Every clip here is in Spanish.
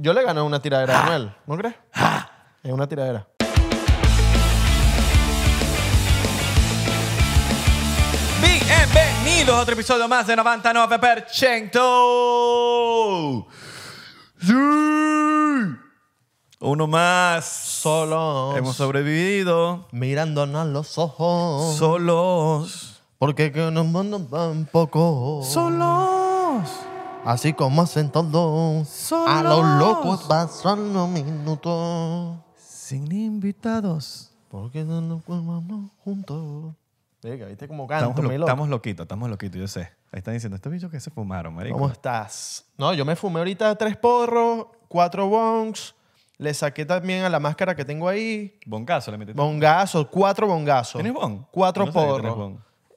yo le gané una tiradera a Manuel. ¿no crees? Es una tiradera. Bienvenidos a otro episodio más de 99%. ¡Sí! Uno más. Solos. Hemos sobrevivido. Mirándonos los ojos. Solos. Porque que nos mandan tan poco. Solos. Así como hacen todos. A los locos pasan los minutos. Sin invitados. Porque no nos formamos juntos. Venga, ¿viste cómo canto? Estamos, estamos, loquitos, estamos loquitos, yo sé. Ahí están diciendo, estos bichos que se fumaron, marico. ¿Cómo estás? No, yo me fumé ahorita tres porros, cuatro bongs. Le saqué también a la máscara que tengo ahí. Bongazo, le metí. Bongazo, cuatro bongazos. ¿Tienes bong? Cuatro porros.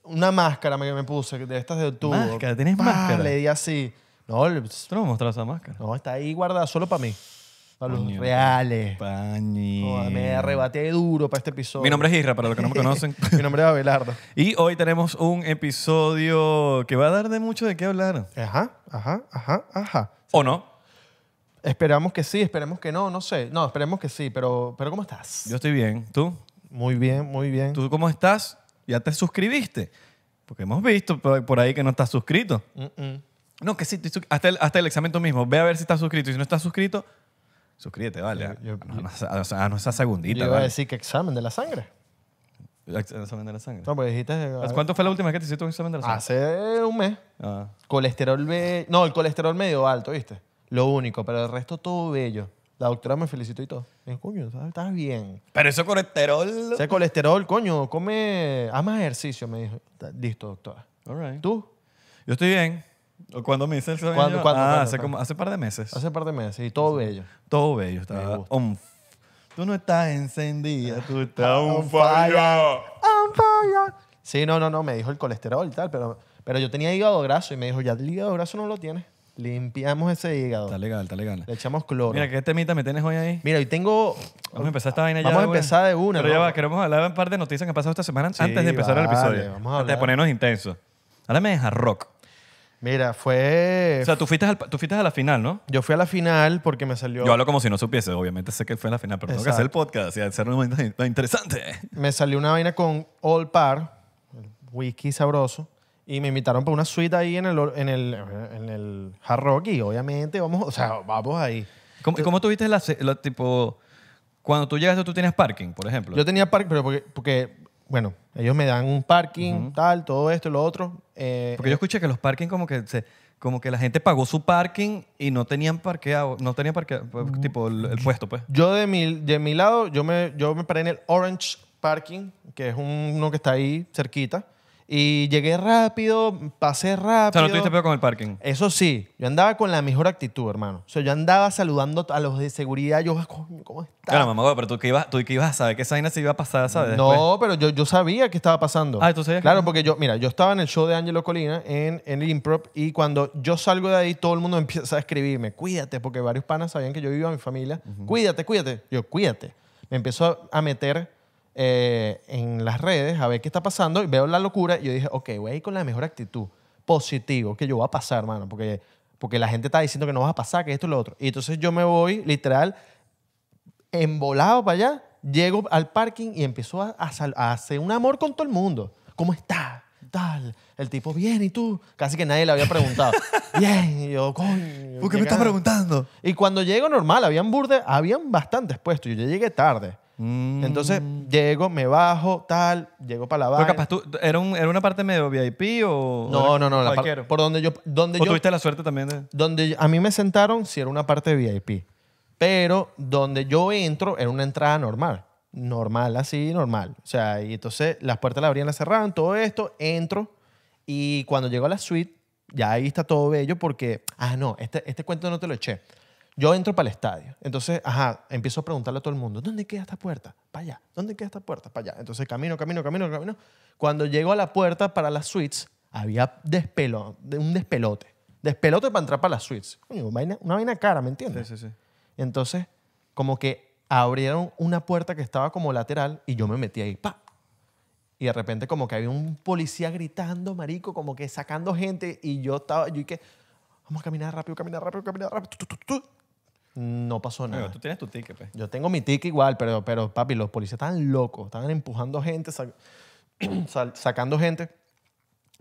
Una máscara que me puse, de estas de octubre. ¿Máscara? ¿Tienes máscara? Le di así. No, no me esa máscara. no, está ahí guardada solo para mí. Para los reales. me arrebaté duro para este episodio. Mi nombre es Isra, para los que no me conocen. Mi nombre es Abelardo. y hoy tenemos un episodio que va a dar de mucho de qué hablar. Ajá, ajá, ajá, ajá. ¿O no? Esperamos que sí, esperemos que no, no sé. No, esperemos que sí, pero, pero ¿cómo estás? Yo estoy bien. ¿Tú? Muy bien, muy bien. ¿Tú cómo estás? ¿Ya te suscribiste? Porque hemos visto por ahí que no estás suscrito. mm. No, que sí, hasta el, hasta el examen tú mismo. Ve a ver si estás suscrito. Y si no estás suscrito, suscríbete, vale. Yo, no a, nuestra segundita. Yo iba a decir que examen de la sangre. Examen de la sangre. No, pues dijiste. Ah, ¿Cuánto fue la última vez que te hiciste un examen de la sangre? Hace un mes. Ah. Colesterol B. No, el colesterol medio alto, ¿viste? Lo único, pero el resto todo bello. La doctora me felicitó y todo. Me dijo, coño, estás bien. Pero ese colesterol. Ese colesterol, coño, come. Haz más ejercicio, me dijo. Listo, doctora. All right. ¿Tú? Yo estoy bien. ¿O ¿Cuándo me dice el ah, hace, como, hace par de meses. Hace par de meses. Y todo bello. Todo bello. está. tú no estás encendida, tú estás un fire. Un fire. Sí, no, no, no. Me dijo el colesterol y tal, pero, pero yo tenía hígado graso y me dijo, ya el hígado graso no lo tienes. Limpiamos ese hígado. Está legal, está legal. Le echamos cloro. Mira, ¿qué este temita me tienes hoy ahí? Mira, hoy tengo... Vamos a empezar esta vaina ya. Vamos a empezar de una. Pero ya va, queremos hablar de un par de noticias que han pasado esta semana antes de empezar el episodio. Antes de ponernos intensos. Ahora me deja Rock. Mira, fue. O sea, tú fuiste, a la final, ¿no? Yo fui a la final porque me salió. Yo hablo como si no supiese, obviamente sé que fue a la final, pero tengo que hacer el podcast y hacer un momento interesante. Me salió una vaina con All Par, whisky sabroso, y me invitaron para una suite ahí en el, en el, en y obviamente vamos, o sea, vamos ahí. ¿Cómo, ¿cómo tuviste la, tipo. Cuando tú llegas tú tienes parking, por ejemplo. Yo tenía parking, pero porque bueno, ellos me dan un parking, tal, todo esto y lo otro. Eh, Porque yo escuché que los parkings como que se, como que la gente pagó su parking y no tenían parqueado, no tenían parqueado, pues, mm. tipo el, puesto, pues. Yo de mi, de mi lado, yo me, yo me paré en el Orange Parking, que es uno que está ahí cerquita. Y llegué rápido, pasé rápido. O sea, no tuviste peor con el parking. Eso sí, yo andaba con la mejor actitud, hermano. O sea, yo andaba saludando a los de seguridad. Yo, ah, ¿cómo estás? Claro, mamá, pero tú que ibas, tú a saber que esa vaina se iba a pasar, ¿sabes? No, pero yo, yo sabía que estaba pasando. Ah, tú Claro, porque yo, mira, yo estaba en el show de Angelo Colina, en, en el improv, y cuando yo salgo de ahí, todo el mundo empieza a escribirme, cuídate, porque varios panas sabían que yo vivía a mi familia. Cuídate, cuídate. Yo, cuídate. Me empezó a meter eh, en las redes a ver qué está pasando y veo la locura y yo dije, ok, voy a ir con la mejor actitud, positivo, que yo voy a pasar, hermano porque, porque la gente está diciendo que no vas a pasar, que esto y lo otro. Y entonces yo me voy, literal, embolado para allá, llego al parking y empiezo a, hacer un amor con todo el mundo. ¿Cómo está Tal. El tipo, bien, ¿y tú? Casi que nadie le había preguntado. bien, y yo, coño. ¿Por qué me estás preguntando? Y cuando llego normal, habían burde, habían bastantes puestos. Yo llegué tarde. Mm. Entonces llego, me bajo, tal, llego para la barra. tú, ¿era, una parte medio VIP o.? No, no, no. la por donde yo. Donde ¿O yo tuviste la suerte también donde a mí me sentaron, sí era una parte de VIP. Pero donde yo entro era una entrada normal. Normal, así, normal. O sea, y entonces las puertas la abrían, la cerraban, todo esto, entro. Y cuando llego a la suite, ya ahí está todo bello porque. Ah, no, este, este cuento no te lo eché. Yo entro para el estadio. Entonces, ajá, empiezo a preguntarle a todo el mundo, ¿dónde queda esta puerta? Para allá. ¿Dónde queda esta puerta? Para allá. Entonces camino, camino, camino, camino. Cuando llego a la puerta para las suites, había un despelote. Despelote para entrar para las suites. una vaina cara, ¿me entiendes? Sí, sí, sí. Entonces, como que abrieron una puerta que estaba como lateral y yo me metí ahí. ¡Pa! y de repente como que había un policía gritando, marico, como que sacando gente y yo estaba, yo y que, vamos a caminar rápido, caminar rápido, caminar rápido, no pasó nada. tú tienes tu ticket, pues. Yo tengo mi ticket igual, pero, pero papi, los policías estaban locos. Estaban empujando gente, sacando gente.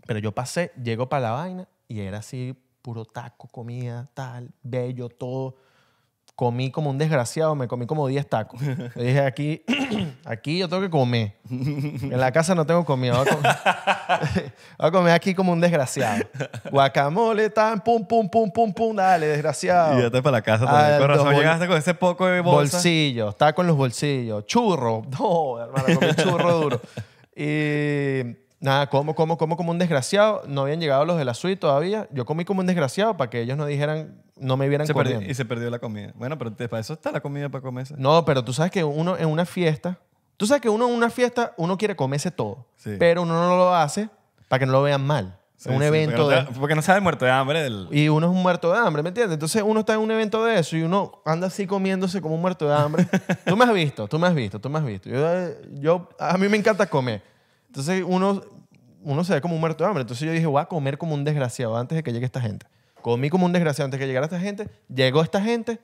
Pero yo pasé, llego para la vaina y era así, puro taco, comida, tal, bello, todo comí como un desgraciado, me comí como 10 tacos. Le dije, aquí, aquí yo tengo que comer. En la casa no tengo comida. Voy a, comer, aquí como un desgraciado. Guacamole, tan, pum, pum, pum, pum, pum, dale, desgraciado. Y ya te para la casa también. Con razón llegaste con ese poco de bolsa. Bolsillos, taco con los bolsillos. Churro. No, hermano, comí churro duro. Y Nada, como, como, como, como un desgraciado. No habían llegado los de la suite todavía. Yo comí como un desgraciado para que ellos no dijeran, no me vieran se y se perdió la comida. Bueno, pero para eso está la comida para comerse. No, pero tú sabes que uno en una fiesta, tú sabes que uno en una fiesta, uno quiere comerse todo, pero uno no lo hace para que no lo vean mal. un evento porque no, de... muerto de hambre Y uno es un muerto de hambre, ¿me entiendes? Entonces uno está en un evento de eso y uno anda así comiéndose como un muerto de hambre. tú me has visto, tú me has visto, tú me has visto. Yo, eh, a mí me encanta comer. Entonces uno, uno se ve como un muerto de hambre. Entonces yo dije, voy a comer como un desgraciado antes de que llegue esta gente. Comí como un desgraciado antes de que llegara esta gente. Llegó esta gente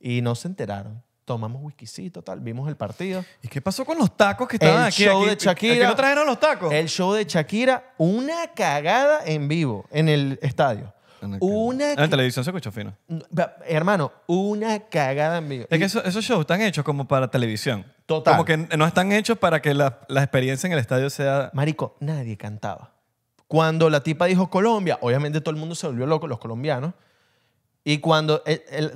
y no se enteraron. Tomamos whiskycito, tal, vimos el partido. ¿Y qué pasó con los tacos que estaban aquí? El show de Shakira. ¿Qué no trajeron los tacos? El show de Shakira, una cagada en vivo en el estadio. En una la televisión se escuchó fino. Mm, hermano, una cagada en vivo. Es que esos shows están hechos como para televisión. Total. Como que no están hechos para que la, experiencia en el estadio sea. Marico, nadie cantaba. Cuando la tipa dijo Colombia, obviamente todo el mundo se volvió loco, los colombianos. Y cuando.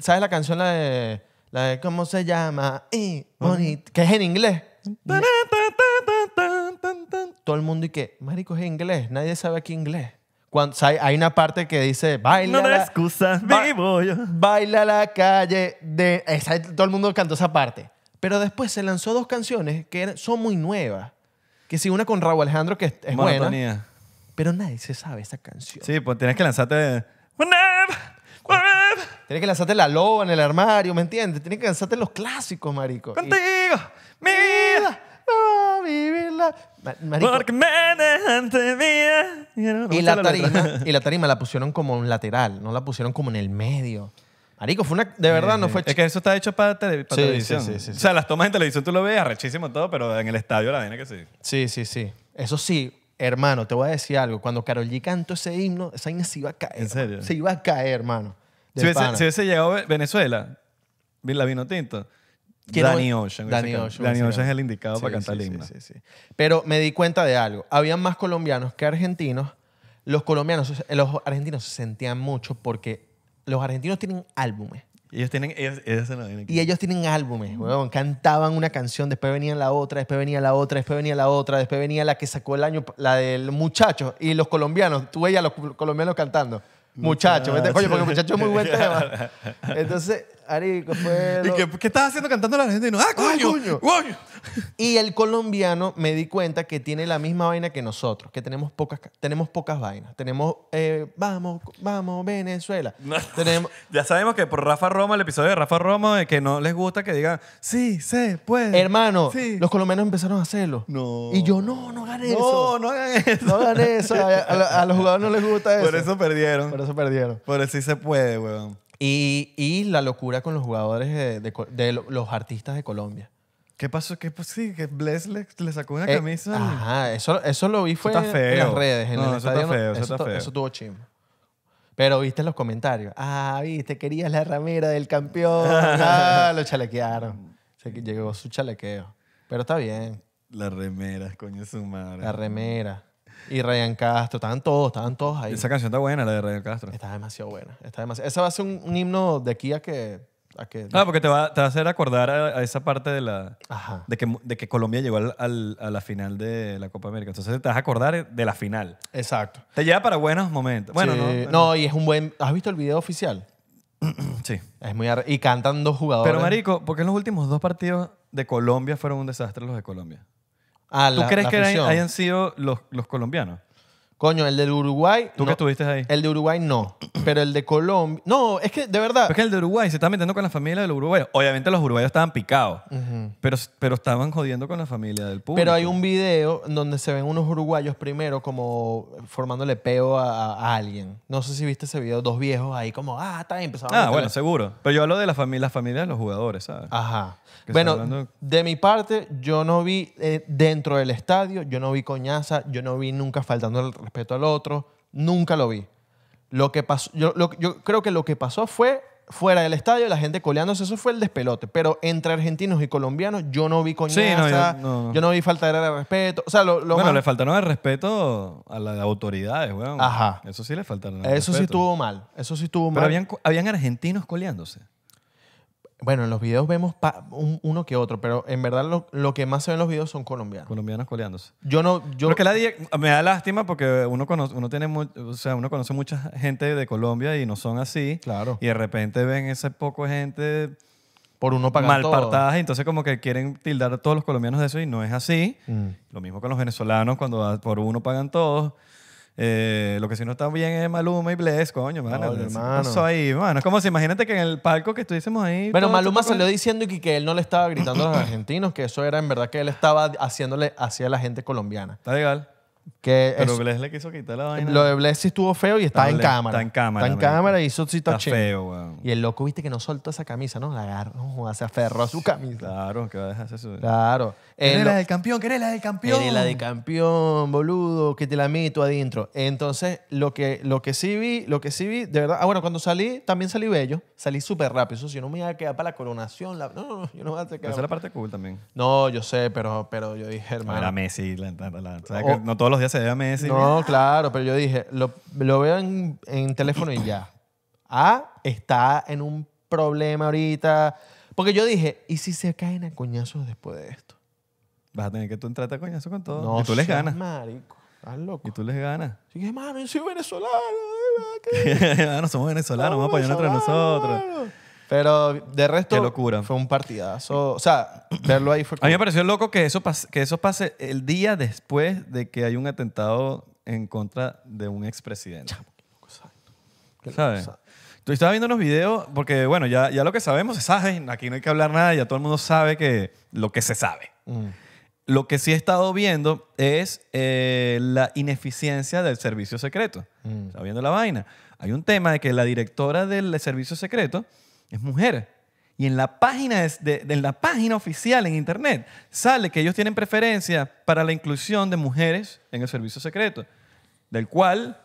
¿Sabes la canción, la de. La de ¿Cómo se llama? que es en inglés. Todo el mundo y que, Marico, es en inglés, nadie sabe aquí inglés hay, una parte que dice, baila. No la, excusa, vivo yo. Baila la calle. De, todo el mundo cantó esa parte. Pero después se lanzó dos canciones que son muy nuevas. Que si una con Raúl Alejandro, que es, es buena. Pero nadie se sabe esa canción. Sí, pues tienes que lanzarte. Tienes que lanzarte la loba en el armario, ¿me entiendes? Tienes que lanzarte los clásicos, marico. Contigo, mira mi ah. Porque me eh. y, la tarima, y la tarima la pusieron como un lateral, no la pusieron como en el medio. Marico, fue una, de verdad no fue... Es que eso está hecho para, tele, televisión. o sea, las tomas en televisión tú lo ves arrechísimo todo, pero en el estadio la viene que sí. Sí, sí, sí. Eso sí, hermano, te voy a decir algo. Cuando Karol G cantó ese himno, esa vaina se iba a caer. ¿En serio? Se iba a caer, hermano. Si hubiese, si hubiese llegado Venezuela, la vino tinto Danny Ocean. Danny Ocean, es el indicado para cantar sí, Pero me di cuenta de algo. Habían más colombianos que argentinos. Los colombianos, los argentinos se sentían mucho porque los argentinos tienen álbumes. Ellos tienen, Y ellos tienen álbumes, Cantaban una canción, después venía la otra, después venía la otra, después venía la otra, después venía la que sacó el año, la del muchacho. Y los colombianos, tú veías a los colombianos cantando. Muchacho, porque muchacho es muy buen Entonces, ¿Y qué, qué estás haciendo cantando la gente? ¡Ah, ah coño! y el colombiano me di cuenta que tiene la misma vaina que nosotros, que tenemos pocas, tenemos pocas vainas. Tenemos, eh, vamos, vamos, Venezuela. tenemos... Ya sabemos que por Rafa Roma, el episodio de Rafa Roma, que no les gusta que digan, sí, se puede. Hermano, los colombianos empezaron a hacerlo. Y yo, no, no hagan eso. No, no hagan eso. A, los jugadores no les gusta eso. Por eso perdieron. Por eso perdieron. Por eso sí se puede, weón. Y, la locura con los jugadores de, los artistas de Colombia. ¿Qué pasó? ¿Qué pues, Sí, que Bless le, sacó una eh, camisa. eso, lo vi fue en las redes. eso tuvo chimbo. Pero viste los comentarios. Ah, viste, querías la ramera del campeón. ah, lo chalequearon. llegó su chalequeo. Pero está bien. La remera, coño, su madre. La remera y Ryan Castro. Estaban todos, estaban todos ahí. Esa canción está buena, la de Ryan Castro. Está demasiado buena. Está demasiado... Esa va a ser un, himno de aquí a que... A que... Ah, porque te va, te va a hacer acordar a, esa parte de la... De que, de que Colombia llegó al, al- a la final de la Copa América. Entonces te vas a acordar de la final. Exacto. Te lleva para buenos momentos. Bueno, no, no, y es un buen... ¿Has visto el video oficial? Sí. Es muy... Y cantan dos jugadores. Pero marico, ¿por qué en los últimos dos partidos de Colombia fueron un desastre los de Colombia? ¿Tú crees que hayan, sido los, los colombianos? Coño, el del Uruguay. ¿Tú que estuviste ahí? El de Uruguay no. Pero el de Colombia. No, es que de verdad. Es que el de Uruguay se está metiendo con la familia del uruguayo. Obviamente los uruguayos estaban picados. pero, pero estaban jodiendo con la familia del público. Pero hay un video donde se ven unos uruguayos primero como formándole peo a, alguien. No sé si viste ese video, dos viejos ahí como, ah, está bien, Ah, bueno, seguro. Pero yo hablo de la familia, familia de los jugadores, ¿sabes? Ajá. bueno, de mi parte, yo no vi eh, dentro del estadio, yo no vi coñaza, yo no vi nunca faltando el respeto al otro, nunca lo vi. Lo que pasó, yo, creo que lo que pasó fue fuera del estadio, la gente coleándose, eso fue el despelote. Pero entre argentinos y colombianos, yo no vi coñaza, yo, no. vi falta de respeto. O sea, lo, bueno, le faltaron el respeto a las autoridades, weón. Ajá. Eso sí le faltaron Eso respeto. sí estuvo mal, eso sí estuvo mal. Pero habían, habían argentinos coleándose. Bueno, en los videos vemos uno que otro, pero en verdad lo, que más se ve en los videos son colombianos. Colombianos coleándose. Yo no, yo, me da lástima porque uno conoce, uno tiene o sea, uno conoce mucha gente de Colombia y no son así. Claro. Y de repente ven ese poco gente por uno mal y entonces como que quieren tildar a todos los colombianos de eso y no es así. Mm. Lo mismo con los venezolanos cuando por uno pagan todos. Eh, lo que sí no está bien es Maluma y Bless, coño, mano. hermano. Es como si imagínate que en el palco que estuviésemos ahí. Bueno, Maluma salió diciendo que, que él no le estaba gritando a los argentinos, que eso era en verdad que él estaba haciéndole hacia la gente colombiana. Está legal. Que Pero le quiso quitar la vaina. Lo de Bless estuvo feo y estaba en cámara. Está en cámara. Está en cámara y eso sí feo, weón. Y el loco, viste, que no soltó esa camisa, ¿no? La agarró, se aferró a su camisa. Claro, que va a dejarse su... Claro. Eres la del campeón, ¿quién es la del campeón. la del campeón, boludo, que te la meto adentro. Entonces, lo que, lo que sí vi, lo que sí vi, de verdad... Ah, bueno, cuando salí, también salí bello. Salí súper rápido. Eso sí, no me iba a quedar para la coronación. No, no, no, yo no me iba a quedar. Esa es la parte cool también. No, yo sé, pero, pero yo dije, hermano... Era Messi. La, no todos los días se No, claro, pero yo dije, lo, lo veo en, teléfono y ya. Ah, está en un problema ahorita. Porque yo dije, ¿y si se caen a coñazos después de esto? Vas a tener que tú entrarte a coñazos con todo. No, y tú les ganas. marico. Estás loco. Y tú les ganas. Y dije, yo soy venezolano. Ah, no somos venezolanos, vamos a entre nosotros. Pero de resto, fue un partidazo. O sea, verlo ahí fue. A mí me pareció loco que eso, pase, que eso pase el día después de que hay un atentado en contra de un expresidente. ¿Sabes? Tú estaba viendo unos videos, porque bueno, ya, ya lo que sabemos se sabe, aquí no hay que hablar nada, ya todo el mundo sabe que lo que se sabe. Mm. Lo que sí he estado viendo es eh, la ineficiencia del servicio secreto. Mm. viendo la vaina. Hay un tema de que la directora del servicio secreto es mujer. Y en la página, de, la página oficial en Internet sale que ellos tienen preferencia para la inclusión de mujeres en el servicio secreto, del cual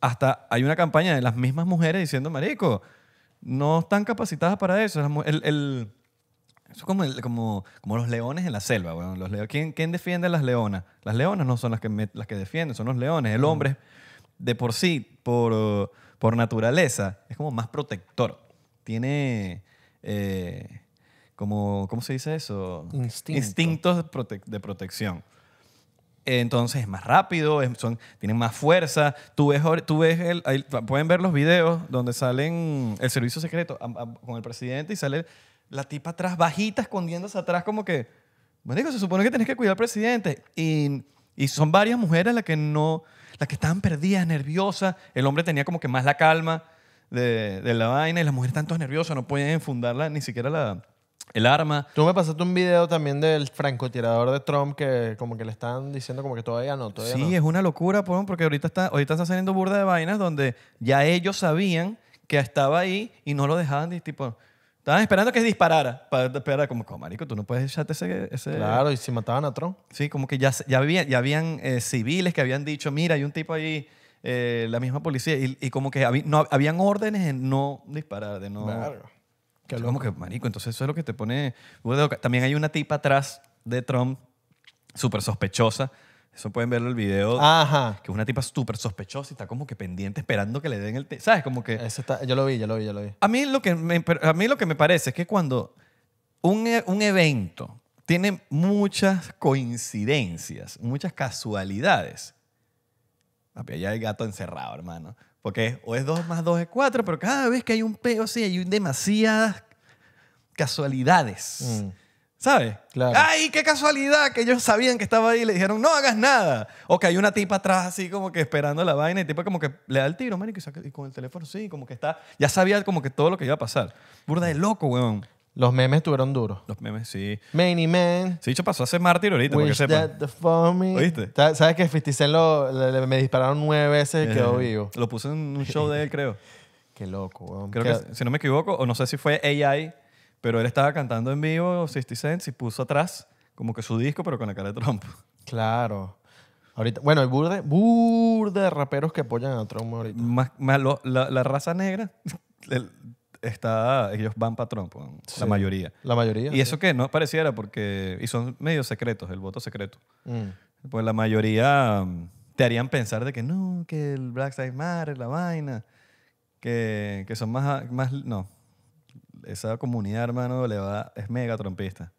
hasta hay una campaña de las mismas mujeres diciendo, marico, no están capacitadas para eso. eso es como, como, como, los leones en la selva. Bueno, los leones, ¿quién, defiende a las leonas? Las leonas no son las que, las que defienden, son los leones. El mm. hombre, de por sí, por, por naturaleza, es como más protector tiene eh, como, ¿cómo se dice eso? Instintos de, protección. Entonces es más rápido, son, tienen más fuerza. Tú ves, tú ves el, pueden ver los videos donde salen el servicio secreto con el presidente y sale la tipa atrás, bajita, escondiéndose atrás, como que, bueno, se supone que tenés que cuidar al presidente. Y, son varias mujeres las que no, las que estaban perdidas, nerviosas. El hombre tenía como que más la calma de, la vaina y las mujeres tanto nerviosa no pueden fundarla ni siquiera la, el arma. Tú me pasaste un video también del francotirador de Trump que como que le están diciendo como que todavía no, todavía sí, es una locura, porque ahorita está, ahorita está saliendo burda de vainas donde ya ellos sabían que estaba ahí y no lo dejaban, tipo... Estaban esperando que disparara. Para, como, como, marico, tú no puedes echarte ese, Claro, y si mataban a Trump. Sí, como que ya, ya, había, ya habían eh, civiles que habían dicho, mira, hay un tipo ahí eh, la misma policía. Y, como que no, habían órdenes en no disparar, de no... Claro. como que, marico, entonces eso es lo que te pone... También hay una tipa atrás de Trump, súper sospechosa. Eso pueden verlo el video. Ajá. Que es una tipa súper sospechosa y está como que pendiente esperando que le den el... ¿Sabes? Como que... Eso está, yo lo vi, yo lo vi, yo lo vi. A mí lo que me, a mí lo que me parece es que cuando un, e, un evento tiene muchas coincidencias, muchas casualidades, Papi, ya hay gato encerrado, hermano. Porque o es 2 más 2 es 4, pero cada vez que hay un peo, o hay demasiadas casualidades. Mm. ¿Sabes? ¡Ay, qué casualidad! Que ellos sabían que estaba ahí y le dijeron, no hagas nada. O que hay una tipa atrás así como que esperando la vaina y el tipo como que le da el tiro, y, y con el teléfono sí, como que está... Ya sabía como que todo lo que iba a pasar. Burda de loco, weón. Los memes estuvieron duros. Los memes, sí. Many Man. Sí, dicho pasó hace mártir ahorita, porque sepa. ¿Oíste? ¿Sabes que 50 lo, me dispararon nueve veces y quedó vivo? Lo puse en un show de él, creo. Qué loco, weón. Creo que, si no me equivoco, o no sé si fue AI, pero él estaba cantando en vivo 60 Cent y puso atrás como que su disco, pero con la cara de Trump. Claro. Ahorita, bueno, el burde, burde de raperos que apoyan a Trump ahorita. Más, la, raza negra el- está, ellos van para Trump, la mayoría. La mayoría. Y eso que no pareciera, porque. Y son medios secretos, el voto secreto. Mm. Pues la mayoría mm, te harían pensar de que no, que el Black Lives Matter, la vaina, que, son más, más. No. Esa comunidad, hermano, le va, es mega trompista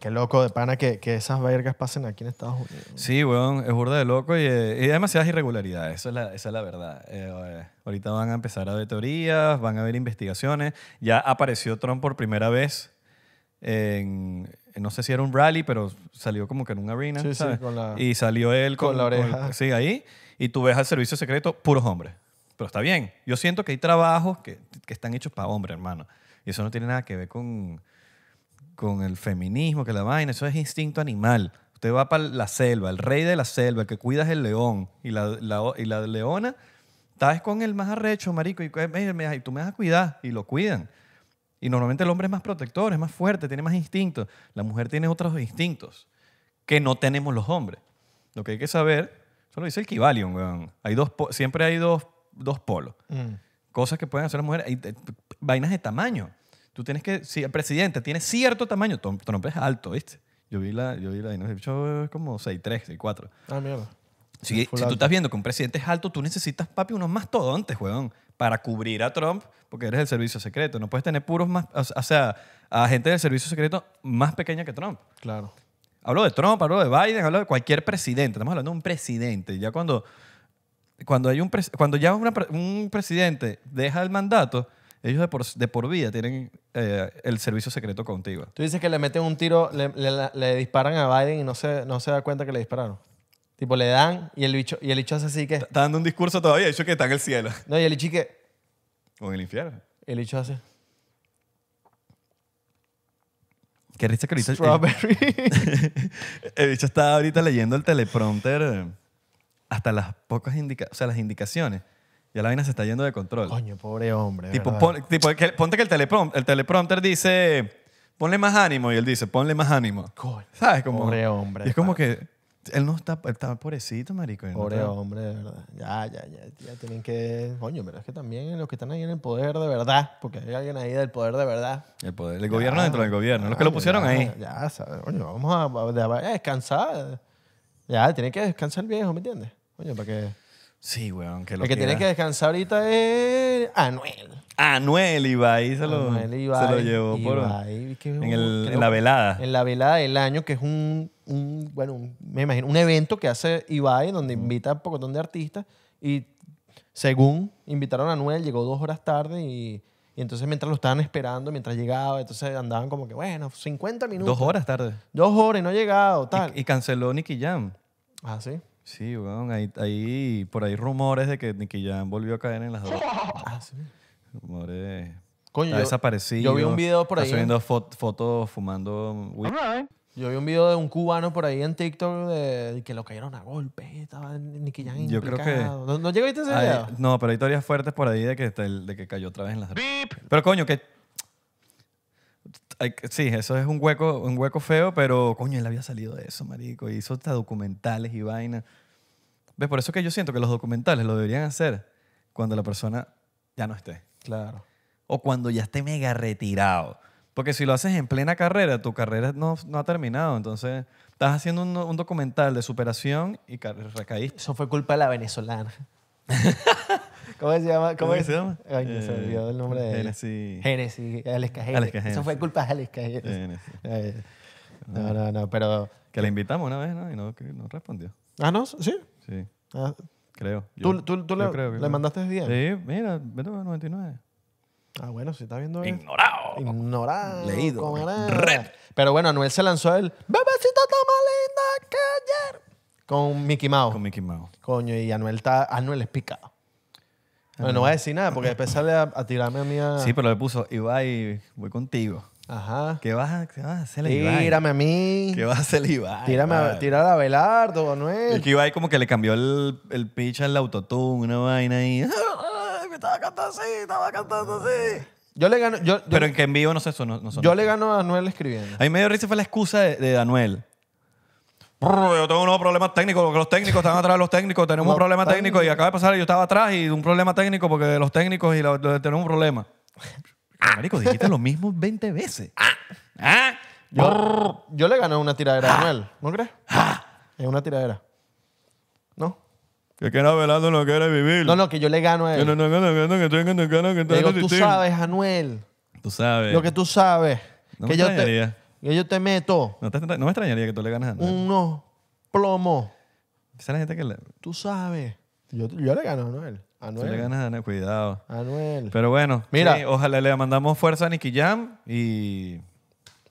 qué loco de pana que, que, esas vergas pasen aquí en Estados Unidos. Sí, weón, es burda de loco y, hay eh, demasiadas irregularidades, es la, esa es la verdad. Eh, eh, ahorita van a empezar a ver teorías, van a haber investigaciones. Ya apareció Trump por primera vez en, no sé si era un rally, pero salió como que en una arena. Sí, Sí, y salió él con, la oreja. sí, ahí. Y tú ves al servicio secreto puros hombres. Pero está bien. Yo siento que hay trabajos que, que están hechos para hombres, hermano. Y eso no tiene nada que ver con con el feminismo, que la vaina, eso es instinto animal. Usted va para la selva, el rey de la selva, el que cuida es el león. Y la, y la leona, estás con el más arrecho, marico, eh, y tú me vas a cuidar, y lo cuidan. Y normalmente el hombre es más protector, es más fuerte, tiene más instinto. La mujer tiene otros instintos que no tenemos los hombres. Lo que hay que saber, eso lo dice el Kivalion, Hay dos, siempre hay dos, polos. Mm. Cosas que pueden hacer las mujeres, hay, eh, vainas de tamaño tú tienes que, si el presidente tiene cierto tamaño, Trump es alto, ¿viste? Yo vi la, yo vi la, y no, es como 6'3, 4. Ah, mierda. Si, tú estás viendo que un presidente es alto, tú necesitas, papi, unos mastodontes, weón, para cubrir a Trump, porque eres el servicio secreto. No puedes tener puros más, o sea, a gente del servicio secreto más pequeña que Trump. Claro. Hablo de Trump, hablo de Biden, hablo de cualquier presidente. Estamos hablando de un presidente. Ya cuando, cuando, hay un, cuando ya un presidente deja el mandato, ellos de por, de vida tienen eh, el servicio secreto contigo. Tú dices que le meten un tiro, le, disparan a Biden y no se, no se da cuenta que le dispararon. Tipo, le dan y el bicho, y el bicho hace así que. Está dando un discurso todavía, dicho que está en el cielo. No, y el bicho que. O en el infierno. El bicho hace. Qué risa que El, bicho está ahorita leyendo el teleprompter eh, hasta las pocas indicaciones, las indicaciones. Ya la vaina se está yendo de control. Coño, pobre hombre. ponte que el, teleprompter, dice, ponle más ánimo. Y él dice, ponle más ánimo. Coño, ¿Sabes? Como, pobre hombre. es como que él no está, está pobrecito, marico. Pobre hombre, de verdad. Ya, ya, ya, ya tienen que... Coño, pero es que también los que están ahí en el poder de verdad, porque hay alguien ahí del poder de verdad. El poder, el gobierno dentro del gobierno, los que lo pusieron ahí. Ya, sabes, coño, vamos a, a, a, descansar. Ya, tiene que descansar el viejo, ¿me entiendes? Coño, para que... Sí, lo que tiene que descansar ahorita es Anuel. Anuel Ibai se lo, se lo llevó por, en, la velada. En la velada del año, que es un, bueno, me imagino, un evento que hace Ibai donde mm. invita a un montón de artistas y según invitaron a Anuel, llegó dos horas tarde y, entonces mientras lo estaban esperando, mientras llegaba, entonces andaban como que, bueno, 50 minutos. Dos horas tarde. Dos horas y no ha llegado, tal. y canceló Nicky Jam. Ah, sí. Sí, weón, hay, por ahí rumores de que Nicky Jam volvió a caer en las drogas. Ah, sí. Rumores. Coño, está yo, desaparecido. Yo vi un video por ahí. estoy subiendo fotos fumando Yo vi un video de un cubano por ahí en TikTok de, que lo cayeron a golpes. Estaba Nicky Jam Yo creo que. ¿No, llega llegaste a ese No, pero hay historias fuertes por ahí de que, de que cayó otra vez en las drogas. Pero coño, que sí, eso es un hueco, un hueco feo, pero coño, él había salido de eso, marico. hizo hasta documentales y vainas. ¿Ves? Por eso que yo siento que los documentales lo deberían hacer cuando la persona ya no esté. Claro. O cuando ya esté mega retirado. Porque si lo haces en plena carrera, tu carrera no, no ha terminado. Entonces, estás haciendo un, un documental de superación y recaíste. Eso fue culpa de la venezolana. ¿Cómo se llama? ¿Cómo, se llama? Ay, se olvidó el nombre de Genesis. Genesis, Alex Eso fue culpa de Alex Génesis No, no, no, pero... Que la invitamos una vez, ¿no? Y no, respondió. Ah, ¿no? ¿Sí? Sí. Ah. Creo. ¿Tú, tú, le, mandaste le mandaste bien? Sí, mira, vete 99. Ah, bueno, si está viendo. Ignorado. Ignorado. Leído. Red. Pero bueno, Anuel se lanzó el. Bebecita está más linda que ayer. Con Mickey Mouse. Con Mickey Mouse. Coño, y Anuel, está, Anuel es picado. Ah. no voy a decir nada porque a pesar a, a tirarme a mí Sí, pero le puso, Ibai, voy contigo. Ajá. ¿Qué vas, a, vas a hacer, Ibai? Tírame a mí. ¿Qué vas a hacer, Ibai? Tírame a, tirar a Anuel. Y que Ibai como que le cambió el, el pitch al autotune, una vaina ahí. Me estaba cantando así, estaba cantando así. Yo le gano... Yo, pero en que en vivo no sé eso. No, yo le gano a Anuel escribiendo. A mí medio risa fue la excusa de, de Anuel yo tengo unos problemas técnicos, los técnicos están atrás, de los técnicos, tenemos un problema técnico y acaba de pasar, yo estaba atrás y un problema técnico porque los técnicos y tenemos un problema. Ah. Marico, dijiste lo mismo 20 veces. Ah. Ah. Yo, yo, le gané una tiradera a Manuel, ¿no crees? Es una tiradera. ¿No? Que quiera velando no quiere vivir. No, no, que yo le gano a él. Que no, no, no, no, que estoy ganando, que Digo, tú sabes, Anuel. Tú sabes. Lo que tú sabes. que yo te... Y yo te meto No, me extrañaría que tú le ganas a Anuel Uno, plomo. Esa gente que Tú sabes. Yo, yo le gano a Anuel. tú le ganas a Anuel cuidado. Anuel. Pero bueno, Mira. ojalá le mandamos fuerza a Nicky Jam y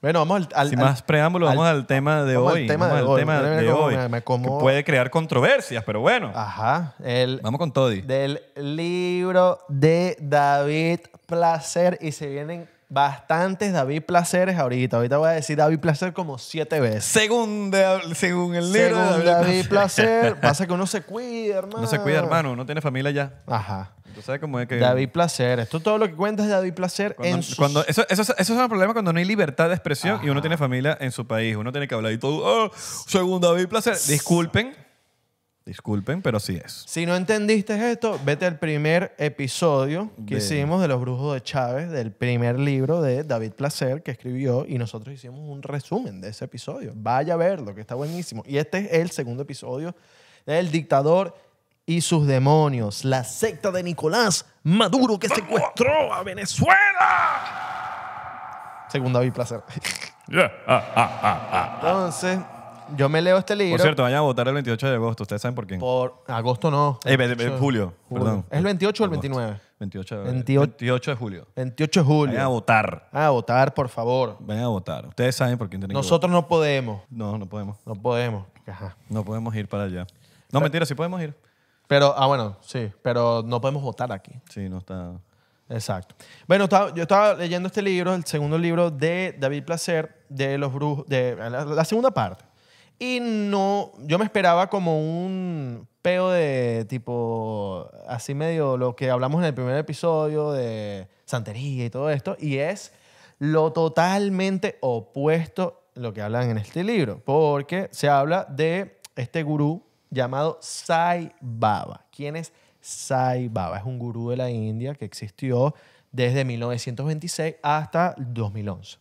Bueno, vamos al, sin más preámbulo vamos al, tema de hoy. tema tema de hoy, que puede crear controversias, pero bueno, Ajá. vamos con Toddy. del libro de David Placer y se vienen bastantes David Placeres ahorita. Ahorita voy a decir David Placer como siete veces. Según, según el libro David, Placer. Pasa que uno se cuida, hermano. No se cuida, hermano. Uno tiene familia ya. Ajá. es que... David Placer. Esto todo lo que cuentas de David Placer en eso, es un problema cuando no hay libertad de expresión y uno tiene familia en su país. Uno tiene que hablar y todo... Oh, según David Placer. Disculpen. Disculpen, pero sí es. Si no entendiste esto, vete al primer episodio que hicimos de Los Brujos de Chávez, del primer libro de David Placer que escribió, y nosotros hicimos un resumen de ese episodio. Vaya a verlo, que está buenísimo. Y este es el segundo episodio del dictador y sus demonios, la secta de Nicolás Maduro que secuestró a Venezuela. Según David Placer. Ah, ah, ah, Entonces, yo me leo este libro. Por cierto, vayan a votar el 28 de agosto. ¿Ustedes saben por qué Por agosto no. Eh, julio, perdón. ¿Es el 28 o el 29? 28 eh, de, julio 28 de julio. 28 Vayan a votar votar. A votar, por favor. Vayan a votar. Ustedes saben por quién tienen Nosotros no podemos. No, no podemos. No podemos. No podemos ir para allá. No, mentira, sí podemos ir. Pero, ah, bueno, sí. Pero no podemos votar aquí. Sí, no está. Exacto. Bueno, yo estaba leyendo este libro, el segundo libro de David Placer, de los brujos, de la segunda parte. Y no, yo me esperaba como un peo de tipo, así medio lo que hablamos en el primer episodio de santería y todo esto, y es lo totalmente opuesto lo que hablan en este libro, porque se habla de este gurú llamado Sai Baba. ¿Quién es Sai Baba? Es un gurú de la India que existió desde 1926 hasta 2011.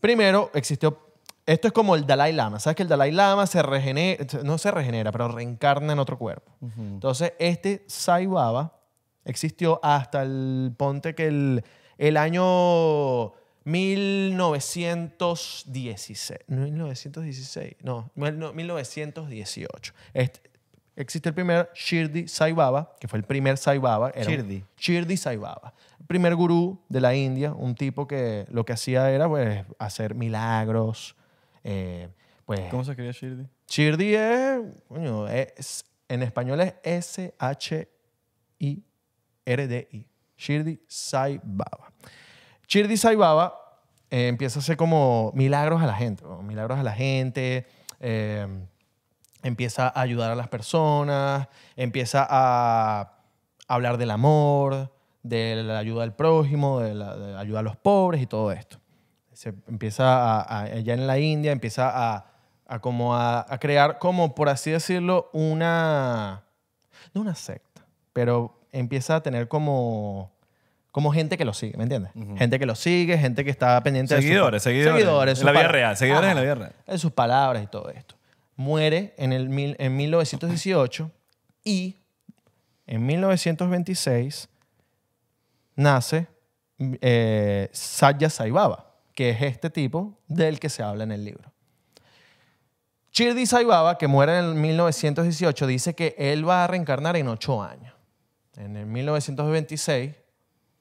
Primero existió esto es como el Dalai Lama. Sabes que el Dalai Lama se regenera, no se regenera, pero reencarna en otro cuerpo. Entonces, este Sai Baba existió hasta el, ponte que el, el año 1916. 1916, no, 1918. Este, existe el primer Shirdi Sai Baba, que fue el primer Sai Baba. Shirdi. Shirdi Sai Baba. El primer gurú de la India, un tipo que lo que hacía era pues, hacer milagros, eh, pues, ¿Cómo se escribe Shirdi? Shirdi es, en español es S-H-I-R-D-I. Shirdi Sai Baba. Shirdi eh, Sai Baba empieza a hacer como milagros a la gente, milagros a la gente, em, empieza a ayudar a las personas, empieza a hablar del amor, de la ayuda al prójimo, de la ayuda a los pobres y todo esto se empieza a, en la India, empieza a, como a, crear como, por así decirlo, una, una secta, pero empieza a tener como, como gente que lo sigue, ¿me entiendes? Gente que lo sigue, gente que está pendiente seguidores, de seguidores, seguidores. En la vida real, seguidores en la vida real. En sus palabras y todo esto. Muere en, el en 1918 y en 1926 nace eh, Satya Saibaba que es este tipo del que se habla en el libro. Chirdi Saibaba, que muere en 1918, dice que él va a reencarnar en ocho años. En el 1926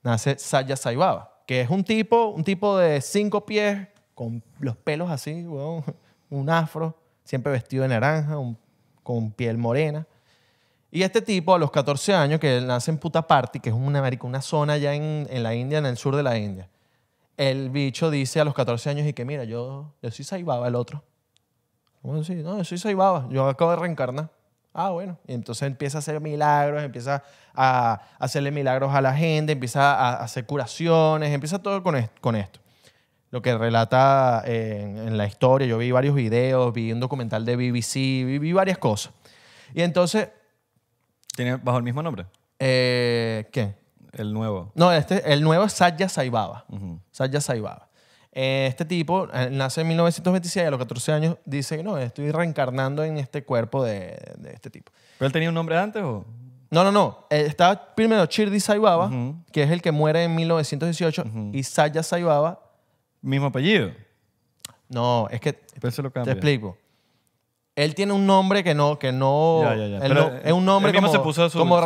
nace Saya Saibaba, que es un tipo, un tipo de cinco pies, con los pelos así, un afro, siempre vestido de naranja, con piel morena. Y este tipo, a los 14 años, que nace en Putaparti, que es una, una zona ya en la India, en el sur de la India, el bicho dice a los 14 años y que mira, yo, yo soy Saibaba, el otro. sí, no, yo soy Saibaba, yo acabo de reencarnar. Ah, bueno. Y entonces empieza a hacer milagros, empieza a hacerle milagros a la gente, empieza a hacer curaciones, empieza todo con, esto. Lo que relata en, la historia, yo vi varios videos, vi un documental de BBC, vi, varias cosas. Y entonces... ¿Tiene bajo el mismo nombre? Eh, ¿Qué? El nuevo. No, este, el nuevo es Satya Saibaba. Uh Saibaba. Eh, este tipo nace en 1926 a los 14 años dice, no, estoy reencarnando en este cuerpo de, este tipo. ¿Pero él tenía un nombre antes o...? No, no, no. Eh, estaba primero Chirdi Saibaba, que es el que muere en 1918, y Saya Saibaba. Mismo apellido. No, es que. lo Te explico. Él tiene un nombre que no. Que no, es un nombre como, se puso su como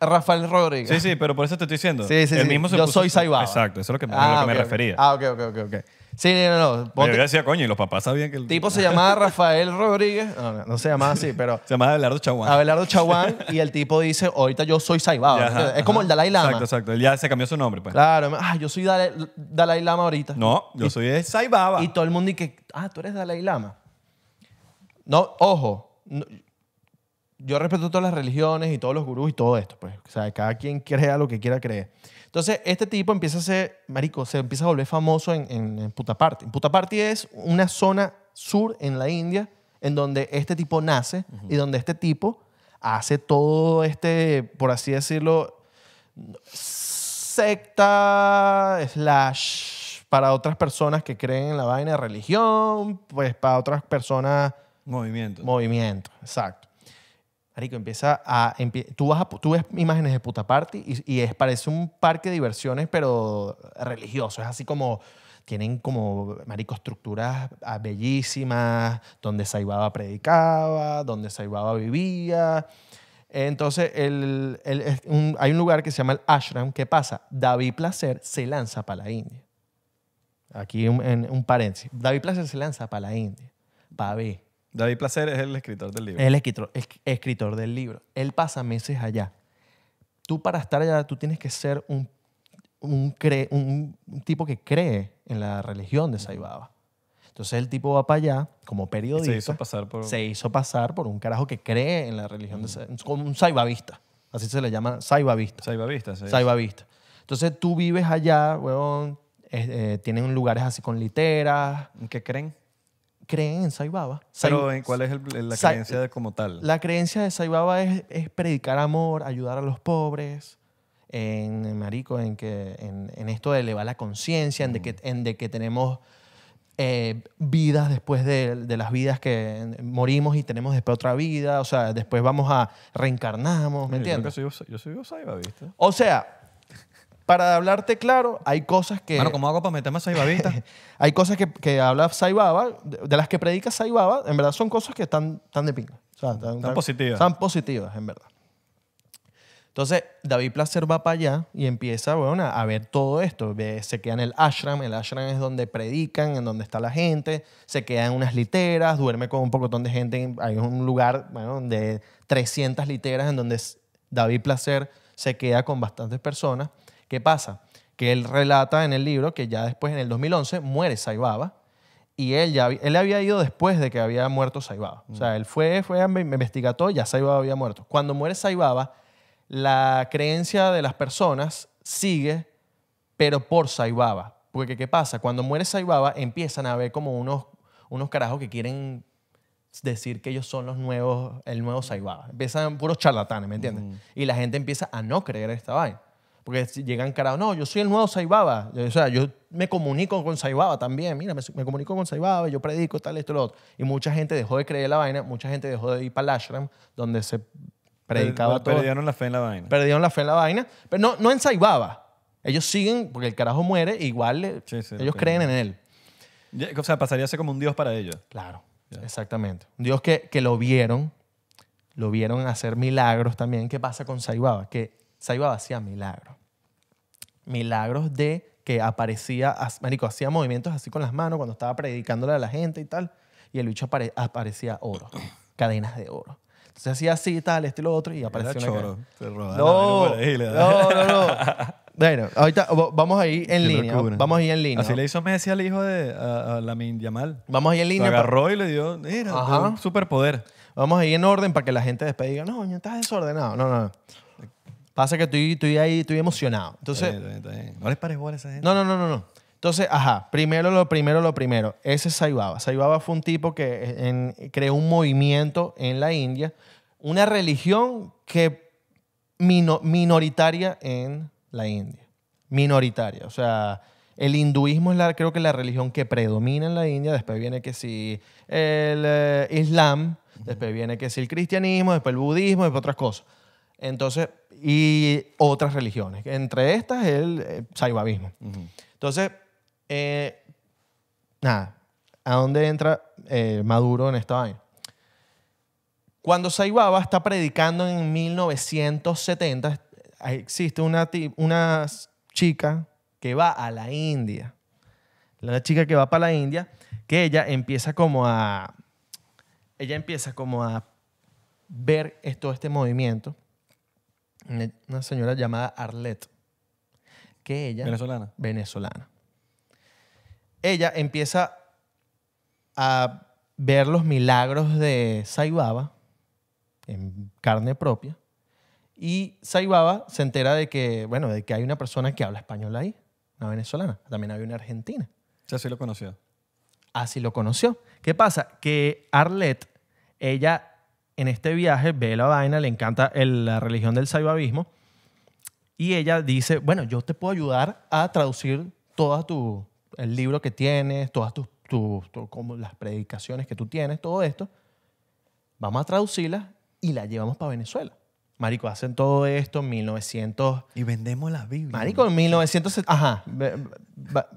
Rafael Rodríguez. Sí, sí, pero por eso te estoy diciendo. Sí, sí, mismo se Yo soy Saibaba. Exacto, eso es lo que, a lo ah, que me refería. Ah, ok, ok, ok. ok. Sí, no, no. no. yo decía, coño, y los papás sabían que el tipo se llamaba Rafael Rodríguez. No, se llamaba así, pero. se llamaba Abelardo Chaguán. Abelardo Chaguán y el tipo dice, ahorita yo soy Saibaba. Es como el Dalai Lama. Exacto, exacto. Él ya se cambió su nombre, pues. Claro, ah, yo soy Dalai, Dalai Lama ahorita. No, yo soy Saibaba. Y todo el mundo dice, ah, tú eres Dalai Lama. No, ojo, yo respeto todas las religiones y todos los gurús y todo esto, pues. O sea, cada quien crea lo que quiera creer. Entonces, este tipo empieza a ser, marico, se empieza a volver famoso en, en, en Puttaparthi. es una zona sur en la India en donde este tipo nace y donde este tipo hace todo este, por así decirlo, secta, slash, para otras personas que creen en la vaina de religión, pues para otras personas Movimiento. Movimiento, exacto. Marico, empieza a. tú, vas a, ves imágenes de puta party y, es, parece un parque de diversiones, pero religioso. Es así como. Tienen como, marico, estructuras ah, bellísimas, donde Saibaba predicaba, donde Saibaba vivía. Entonces, hay un lugar que se llama el ashram. ¿Qué pasa? David Placer se lanza para la India. Aquí en, un paréntesis. David Placer se lanza para la India, para ver David Placer es el escritor del libro. Es el escritor, es, escritor del libro. Él pasa meses allá. Tú para estar allá, tú tienes que ser un, un, tipo que cree en la religión de Saibaba. Entonces el tipo va para allá como periodista. Se hizo pasar por... Se hizo pasar por un carajo que cree en la religión, de, mm. como un saibabista. Así se le llama saibabista. Saibabista, sí. Saibabista. Entonces tú vives allá, weón, eh, tienen lugares así con literas. ¿Qué creen? creen en Saibaba. Pero ¿cuál es la creencia de como tal? La creencia de Saibaba es, predicar amor, ayudar a los pobres, en, marico, en, que, en, esto de elevar la conciencia, en, mm. que, tenemos eh, vidas después de, las vidas que morimos y tenemos después otra vida, o sea, después vamos a reencarnamos, ¿me entiendes? Yo soy, yo ¿viste? O sea, para hablarte claro, hay cosas que... Bueno, ¿cómo hago para meterme a Saibabita? hay cosas que, que habla Saibaba, de, las que predica Saibaba, en verdad son cosas que están, tan de pinga. están, positivas. Están positivas, en verdad. Entonces, David Placer va para allá y empieza bueno, a ver todo esto. Se queda en el ashram, el ashram es donde predican, en donde está la gente, se queda en unas literas, duerme con un pocotón de gente. Hay un lugar bueno, de 300 literas en donde David Placer se queda con bastantes personas. ¿Qué pasa? Que él relata en el libro que ya después, en el 2011, muere Saibaba y él ya él había ido después de que había muerto Saibaba. O sea, mm. él fue, fue y ya Saibaba había muerto. Cuando muere Saibaba, la creencia de las personas sigue, pero por Saibaba. Porque, ¿qué pasa? Cuando muere Saibaba, empiezan a ver como unos, unos carajos que quieren decir que ellos son los nuevos, el nuevo Saibaba. Empiezan puros charlatanes, ¿me entiendes? Mm. Y la gente empieza a no creer esta vaina. Porque llegan carajo, no, yo soy el nuevo Saibaba. O sea, yo me comunico con Saibaba también. Mira, me, comunico con Saibaba, yo predico, tal, esto, lo otro. Y mucha gente dejó de creer la vaina, mucha gente dejó de ir para el ashram, donde se predicaba todo. Perdieron la fe en la vaina. Perdieron la fe en la vaina. Pero no, no en Saibaba. Ellos siguen, porque el carajo muere, igual eh, ellos creen en él. O sea, pasaría a ser como un dios para ellos. Claro, exactamente. Un dios que, que lo vieron, lo vieron hacer milagros también. ¿Qué pasa con Saibaba? Que iba hacía milagros. Milagros de que aparecía, marico, hacía movimientos así con las manos cuando estaba predicándole a la gente y tal. Y el bicho aparecía oro, cadenas de oro. Entonces hacía así, tal, esto y otro, y aparecía una no, no, no, no. bueno, ahorita vamos a ir en línea. Vamos a ir en línea. Así le hizo Messi al hijo de la a Lamin Yamal. Vamos a en línea. Lo agarró y le dio, mira, un superpoder. Vamos a ir en orden para que la gente después diga, no, estás desordenado. No, no, no. Pasa que estoy, estoy ahí, estoy emocionado. Entonces, No les parejual a esa gente. no, no, no, no, Entonces, ajá, primero lo primero, lo primero. Ese es Saibaba. Saibaba fue un tipo que creó un movimiento en la India, una religión que minoritaria en la India. Minoritaria. O sea, el hinduismo es la, creo que la religión que predomina en la India. Después viene que si el eh, Islam, después viene que si el cristianismo, después el budismo, después otras cosas. Entonces, y otras religiones. Entre estas el eh, saibabismo. Entonces, eh, nada, ¿a dónde entra eh, Maduro en esta vaina? Cuando Saibaba está predicando en 1970, existe una, una chica que va a la India. La chica que va para la India, que ella empieza como a. Ella empieza como a ver todo este movimiento una señora llamada Arlette, que ella... Venezolana. Venezolana. Ella empieza a ver los milagros de Saibaba en carne propia y Saibaba se entera de que, bueno, de que hay una persona que habla español ahí, una venezolana, también había una argentina. Sí, así lo conoció. Así lo conoció. ¿Qué pasa? Que Arlette, ella en este viaje ve la vaina, le encanta la religión del saibabismo. Y ella dice, bueno, yo te puedo ayudar a traducir todo tu, el libro que tienes, todas tus, tu, como las predicaciones que tú tienes, todo esto. Vamos a traducirla y la llevamos para Venezuela. Marico, hacen todo esto en 1900. Y vendemos la Biblia. Marico, en 1900. Ajá.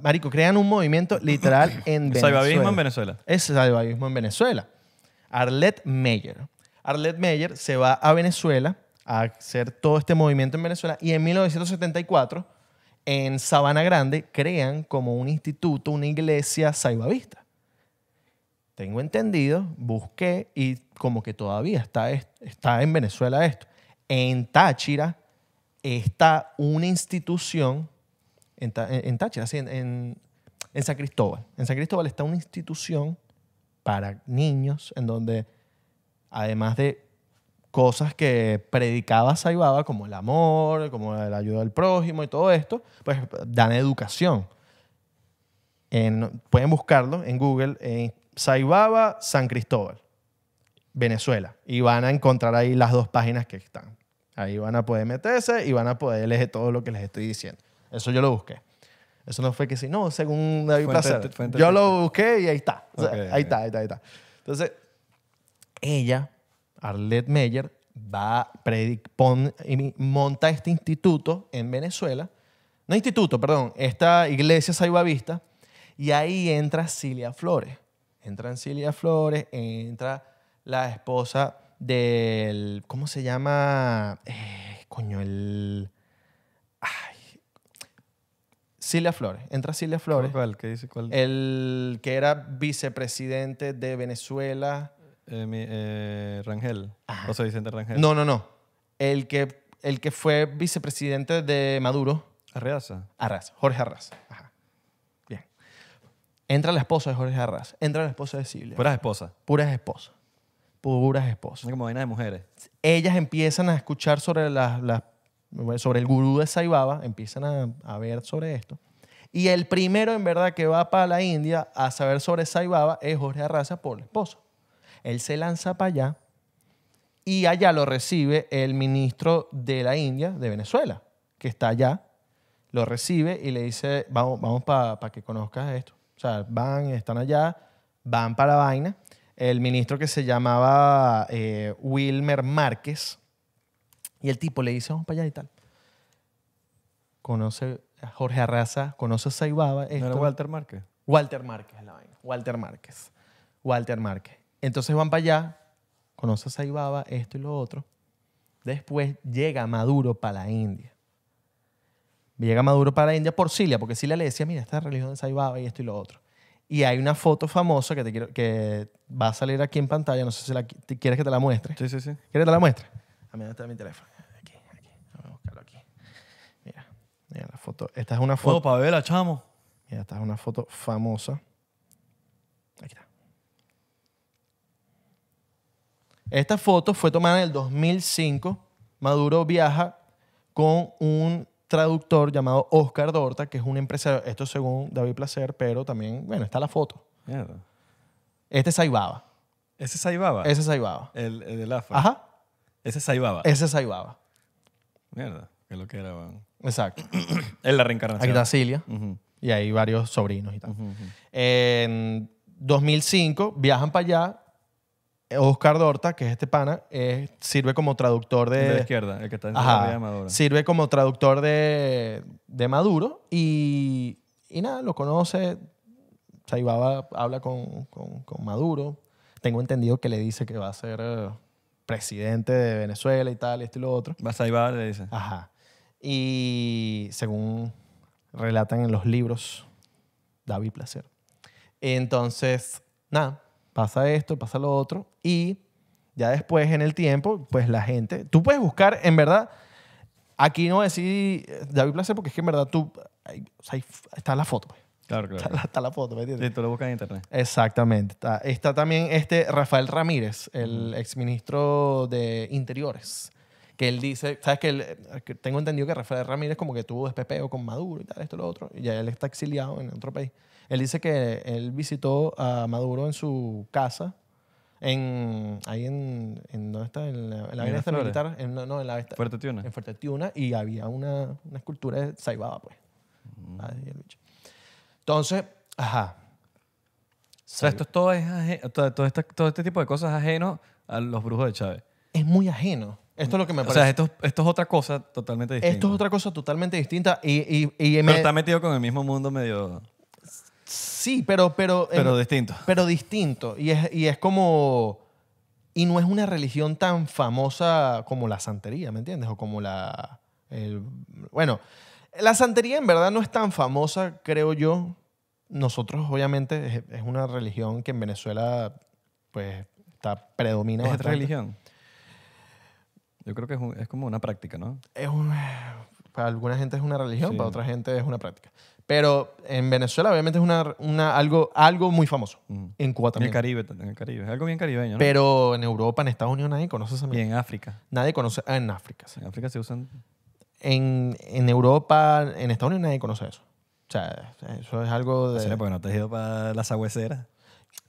Marico, crean un movimiento literal en Venezuela. Salvavismo en Venezuela. Es salvavismo en Venezuela. Arlette Meyer, Arlette Meyer se va a Venezuela a hacer todo este movimiento en Venezuela y en 1974 en Sabana Grande crean como un instituto, una iglesia saibavista. Tengo entendido, busqué y como que todavía está, está en Venezuela esto. En Táchira está una institución, en, Táchira, en San Cristóbal. En San Cristóbal está una institución para niños en donde además de cosas que predicaba Saibaba, como el amor, como la ayuda al prójimo y todo esto, pues dan educación. pueden buscarlo en Google, en Saibaba San Cristóbal, Venezuela, y van a encontrar ahí las dos páginas que están. Ahí van a poder meterse y van a poder leer todo lo que les estoy diciendo. Eso yo lo busqué. Eso no fue que sí, no, según David Yo lo busqué y ahí está. ahí está, ahí está, ahí está. Entonces, ella, Arlette Meyer, va, pon, monta este instituto en Venezuela, no instituto, perdón, esta iglesia saibavista, y ahí entra Cilia Flores. Entra Cilia Flores, entra la esposa del, ¿cómo se llama? Eh, coño, el... Ay, Cilia Flores, entra Cilia Flores. ¿Cuál? ¿Qué dice cuál? El que era vicepresidente de Venezuela. Eh, eh, Rangel. Ah. José Vicente Rangel. No, no, no. El que, el que fue vicepresidente de Maduro. Arreaza. Arras, Jorge Arras. Bien. Entra la esposa de Jorge Arras. Entra la esposa de Silvia. Puras esposas. Puras esposas. Puras esposas. como vaina de mujeres. Ellas empiezan a escuchar sobre, las, sobre el gurú de Saibaba, empiezan a, ver sobre esto. Y el primero, en verdad, que va para la India a saber sobre Saibaba es Jorge Arraza por el esposo él se lanza para allá y allá lo recibe el ministro de la India, de Venezuela, que está allá, lo recibe y le dice, vamos, vamos para que conozcas esto. O sea, van, están allá, van para la vaina. El ministro que se llamaba eh, Wilmer Márquez, y el tipo le dice, vamos para allá y tal. Conoce a Jorge Arraza, conoce a Saibaba. ¿No era Walter Márquez? Walter Márquez la vaina. Walter Márquez. Walter Márquez. Entonces van para allá, conoce a Saibaba, esto y lo otro. Después llega Maduro para la India. Llega Maduro para la India por Silia, porque Silia le decía, mira, esta religión de Saibaba y esto y lo otro. Y hay una foto famosa que, te quiero, que va a salir aquí en pantalla, no sé si la, quieres que te la muestre. Sí, sí, sí. ¿Quieres que te la muestre? A mí me está mi teléfono. Aquí, aquí. Vamos a buscarlo aquí. Mira, mira la foto. Esta es una foto. para verla, chamo. Mira, esta es una foto famosa. Aquí está. Esta foto fue tomada en el 2005. Maduro viaja con un traductor llamado Oscar Dorta, que es un empresario, esto según David Placer, pero también, bueno, está la foto. Este es Saibaba. ¿Ese es Saibaba? Ese es Saibaba. El, del afro. Ajá. Ese es Saibaba. Ese es Saibaba. Mierda, que lo que era, Exacto. es la reencarnación. Aquí está Cilia. Y hay varios sobrinos y tal. En 2005 viajan para allá, Oscar Dorta, que es este pana, sirve como traductor de... De la izquierda, el que está en de Sirve como traductor de, Maduro y, nada, lo conoce. Saibaba habla con, Maduro. Tengo entendido que le dice que va a ser eh, presidente de Venezuela y tal, esto y lo otro. Va a le dice. Ajá. Y según relatan en los libros, David Placer. Entonces, nada, pasa esto, pasa lo otro, y ya después en el tiempo, pues la gente, tú puedes buscar, en verdad, aquí no decir eh, David Placer, porque es que en verdad tú, o sea, está la foto, pues. Claro, claro. Está la, la foto, ¿me entiendes? tú lo buscas en internet. Exactamente. Está, también este Rafael Ramírez, el exministro de Interiores, que él dice, ¿sabes eh, que, Tengo entendido que Rafael Ramírez como que tuvo despepeo con Maduro y tal, esto y lo otro, y ya él está exiliado en otro país. Él dice que él visitó a Maduro en su casa, en, ahí en, en ¿dónde está? En la, en avenida militar, en, no, en la avenida. Fuerte En Fuerte Tiuna, y había una, una escultura de Saibaba, pues. Mm. Entonces, ajá. O sea, esto todo, es todo, este, todo este tipo de cosas ajeno a los brujos de Chávez. Es muy ajeno. Esto es lo que me parece. O sea, esto, es otra cosa totalmente distinta. Esto es otra cosa totalmente distinta y, y, y Pero está metido con el mismo mundo medio... Sí, pero... Pero, pero distinto. Pero distinto. Y es, como... Y no es una religión tan famosa como la santería, ¿me entiendes? O como la... bueno, la santería en verdad no es tan famosa, creo yo. Nosotros, obviamente, es, una religión que en Venezuela, pues, está, predomina. ¿Es otra religión? Yo creo que es, como una práctica, ¿no? Es para alguna gente es una religión, para otra gente es una práctica. Pero en Venezuela obviamente es una, algo, algo muy famoso. En Cuba también. En el Caribe, en el Caribe. Es algo bien caribeño, Pero en Europa, en Estados Unidos nadie conoce esa Y en África. Nadie conoce... Ah, en África, En África se usan... En, Europa, en Estados Unidos nadie conoce eso. O sea, eso es algo ah, de... Sí, porque no te has ido para la zagüecera.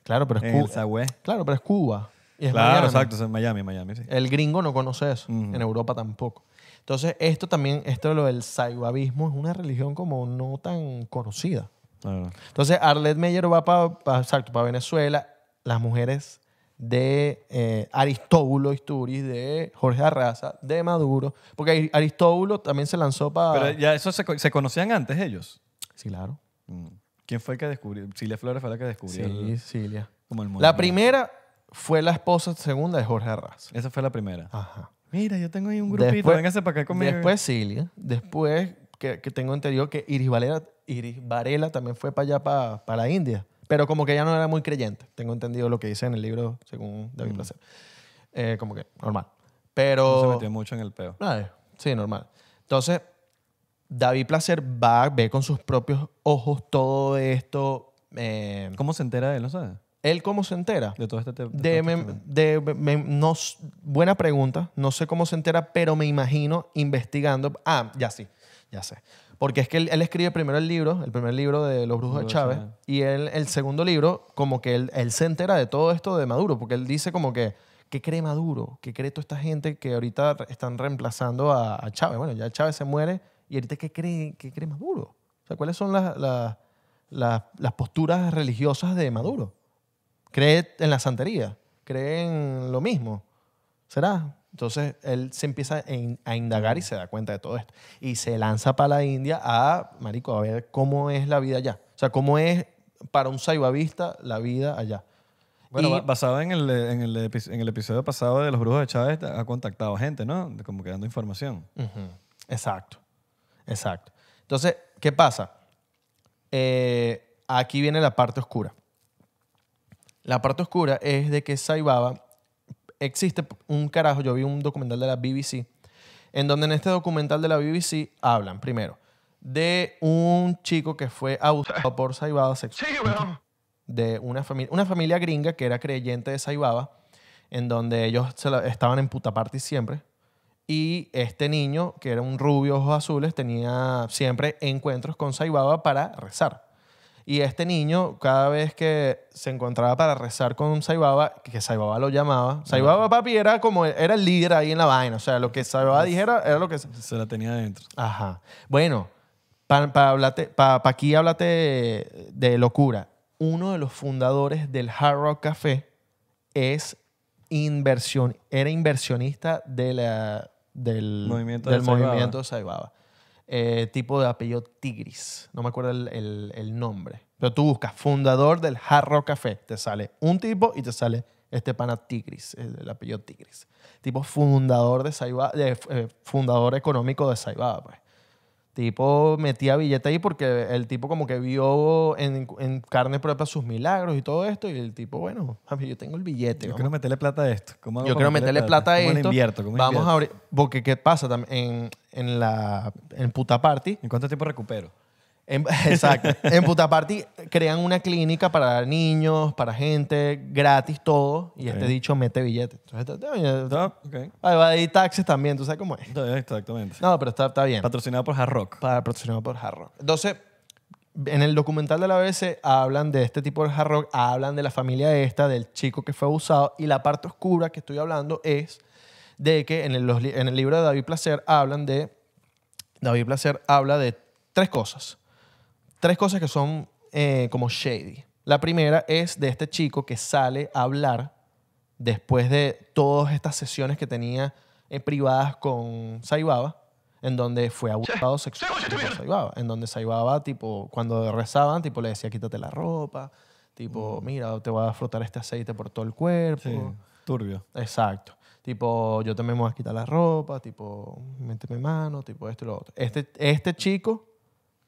Claro, pero es Cuba. Claro, pero es Cuba. claro, exacto, es en Miami, Miami, sí. El gringo no conoce eso, en Europa tampoco. Entonces, esto también, esto lo del saibabismo es una religión como no tan conocida. Entonces, Arlette Meyer va para Venezuela, las mujeres de eh, Aristóbulo Isturiz, de Jorge Arraza, de Maduro, porque Aristóbulo también se lanzó para... Pero ya eso se, conocían antes ellos. Sí, claro. Mm. ¿Quién fue el que descubrió? Silvia Flores fue la que descubrió. Sí, Silvia. Como la primera fue la esposa segunda de Jorge Arraza. Esa fue la primera. Ajá. Mira, yo tengo ahí un grupito, después, véngase para acá conmigo. Después Silvia, después que, tengo entendido que Iris Varela, Iris Varela también fue para allá, para, la India. Pero como que ella no era muy creyente, tengo entendido lo que dice en el libro, según David mm. Placer. Eh, como que normal. Pero... se metió mucho en el peo. sí, normal. Entonces, David Placer va, ve con sus propios ojos todo esto. Eh, ¿Cómo se entera de él, no sabes? ¿Él cómo se entera? De todo este tema. De, este de, buena pregunta. No sé cómo se entera, pero me imagino investigando. Ah, ya sí, ya sé. Porque es que él, escribe primero el libro, el primer libro de Los Brujos de Chávez, y el segundo libro, como que él, se entera de todo esto de Maduro, porque él dice como que, ¿qué cree Maduro? ¿Qué cree toda esta gente que ahorita están reemplazando a, Chávez? Bueno, ya Chávez se muere, y ahorita ¿qué cree, qué cree Maduro? O sea, ¿cuáles son las posturas religiosas de Maduro? cree en la santería, cree en lo mismo. ¿Será? Entonces él se empieza a indagar y se da cuenta de todo esto. Y se lanza para la India a, marico, a ver cómo es la vida allá. O sea, cómo es para un saibabista la vida allá. Bueno, basado en el, en, el, episodio pasado de Los Brujos de Chávez, ha contactado gente, ¿no? Como que dando información. Exacto. Exacto. Entonces, ¿qué pasa? Eh, aquí viene la parte oscura. La parte oscura es de que Saibaba existe un carajo, yo vi un documental de la BBC, en donde en este documental de la BBC hablan, primero, de un chico que fue abusado por Saibaba sexualmente. De una familia, una familia gringa que era creyente de Saibaba, en donde ellos estaban en puta party siempre. Y este niño, que era un rubio, ojos azules, tenía siempre encuentros con Saibaba para rezar. Y este niño, cada vez que se encontraba para rezar con Saibaba, que Saibaba lo llamaba, Saibaba papi era como, era el líder ahí en la vaina, o sea, lo que Saibaba dijera era lo que... Se la tenía dentro Ajá. Bueno, para aquí háblate de, locura. Uno de los fundadores del Hard Rock Café es inversión, era inversionista de del movimiento del, movimiento Saibaba. Eh, tipo de apellido Tigris. No me acuerdo el, nombre. Pero tú buscas fundador del Jarro Café. Te sale un tipo y te sale este pana Tigris, el, apellido Tigris. Tipo fundador de Saibaba, eh, fundador económico de Saibaba, pues tipo metía billete ahí porque el tipo como que vio en, carne propia sus milagros y todo esto y el tipo, bueno, ver yo tengo el billete. Yo quiero meterle plata a esto. yo quiero meterle plata, a esto. invierto? Vamos a abrir, porque ¿qué pasa? En, en la en puta party. ¿En cuánto tiempo recupero? En, exacto. en crean una clínica para niños, para gente, gratis todo. Y este dicho mete billetes. Entonces, este, ah, ahí va a ir taxis también, tú sabes cómo es. Exactamente. No, pero está, bien. Patrocinado por Hard Rock. Para patrocinado por Hard Rock. Entonces, en el documental de la BBC hablan de este tipo de Hard Rock, hablan de la familia esta, del chico que fue abusado. Y la parte oscura que estoy hablando es de que en el, en el libro de David Placer hablan de. David Placer habla de tres cosas tres cosas que son eh, como shady. La primera es de este chico que sale a hablar después de todas estas sesiones que tenía eh, privadas con Saibaba, en donde fue abusado sexualmente por Saibaba, en donde Saibaba, tipo, cuando rezaban, tipo, le decía, quítate la ropa, tipo, mm. mira, te voy a frotar este aceite por todo el cuerpo. turbio. Exacto. Tipo, yo también me voy a quitar la ropa, tipo, méteme mano, tipo, esto y lo otro. Este, este chico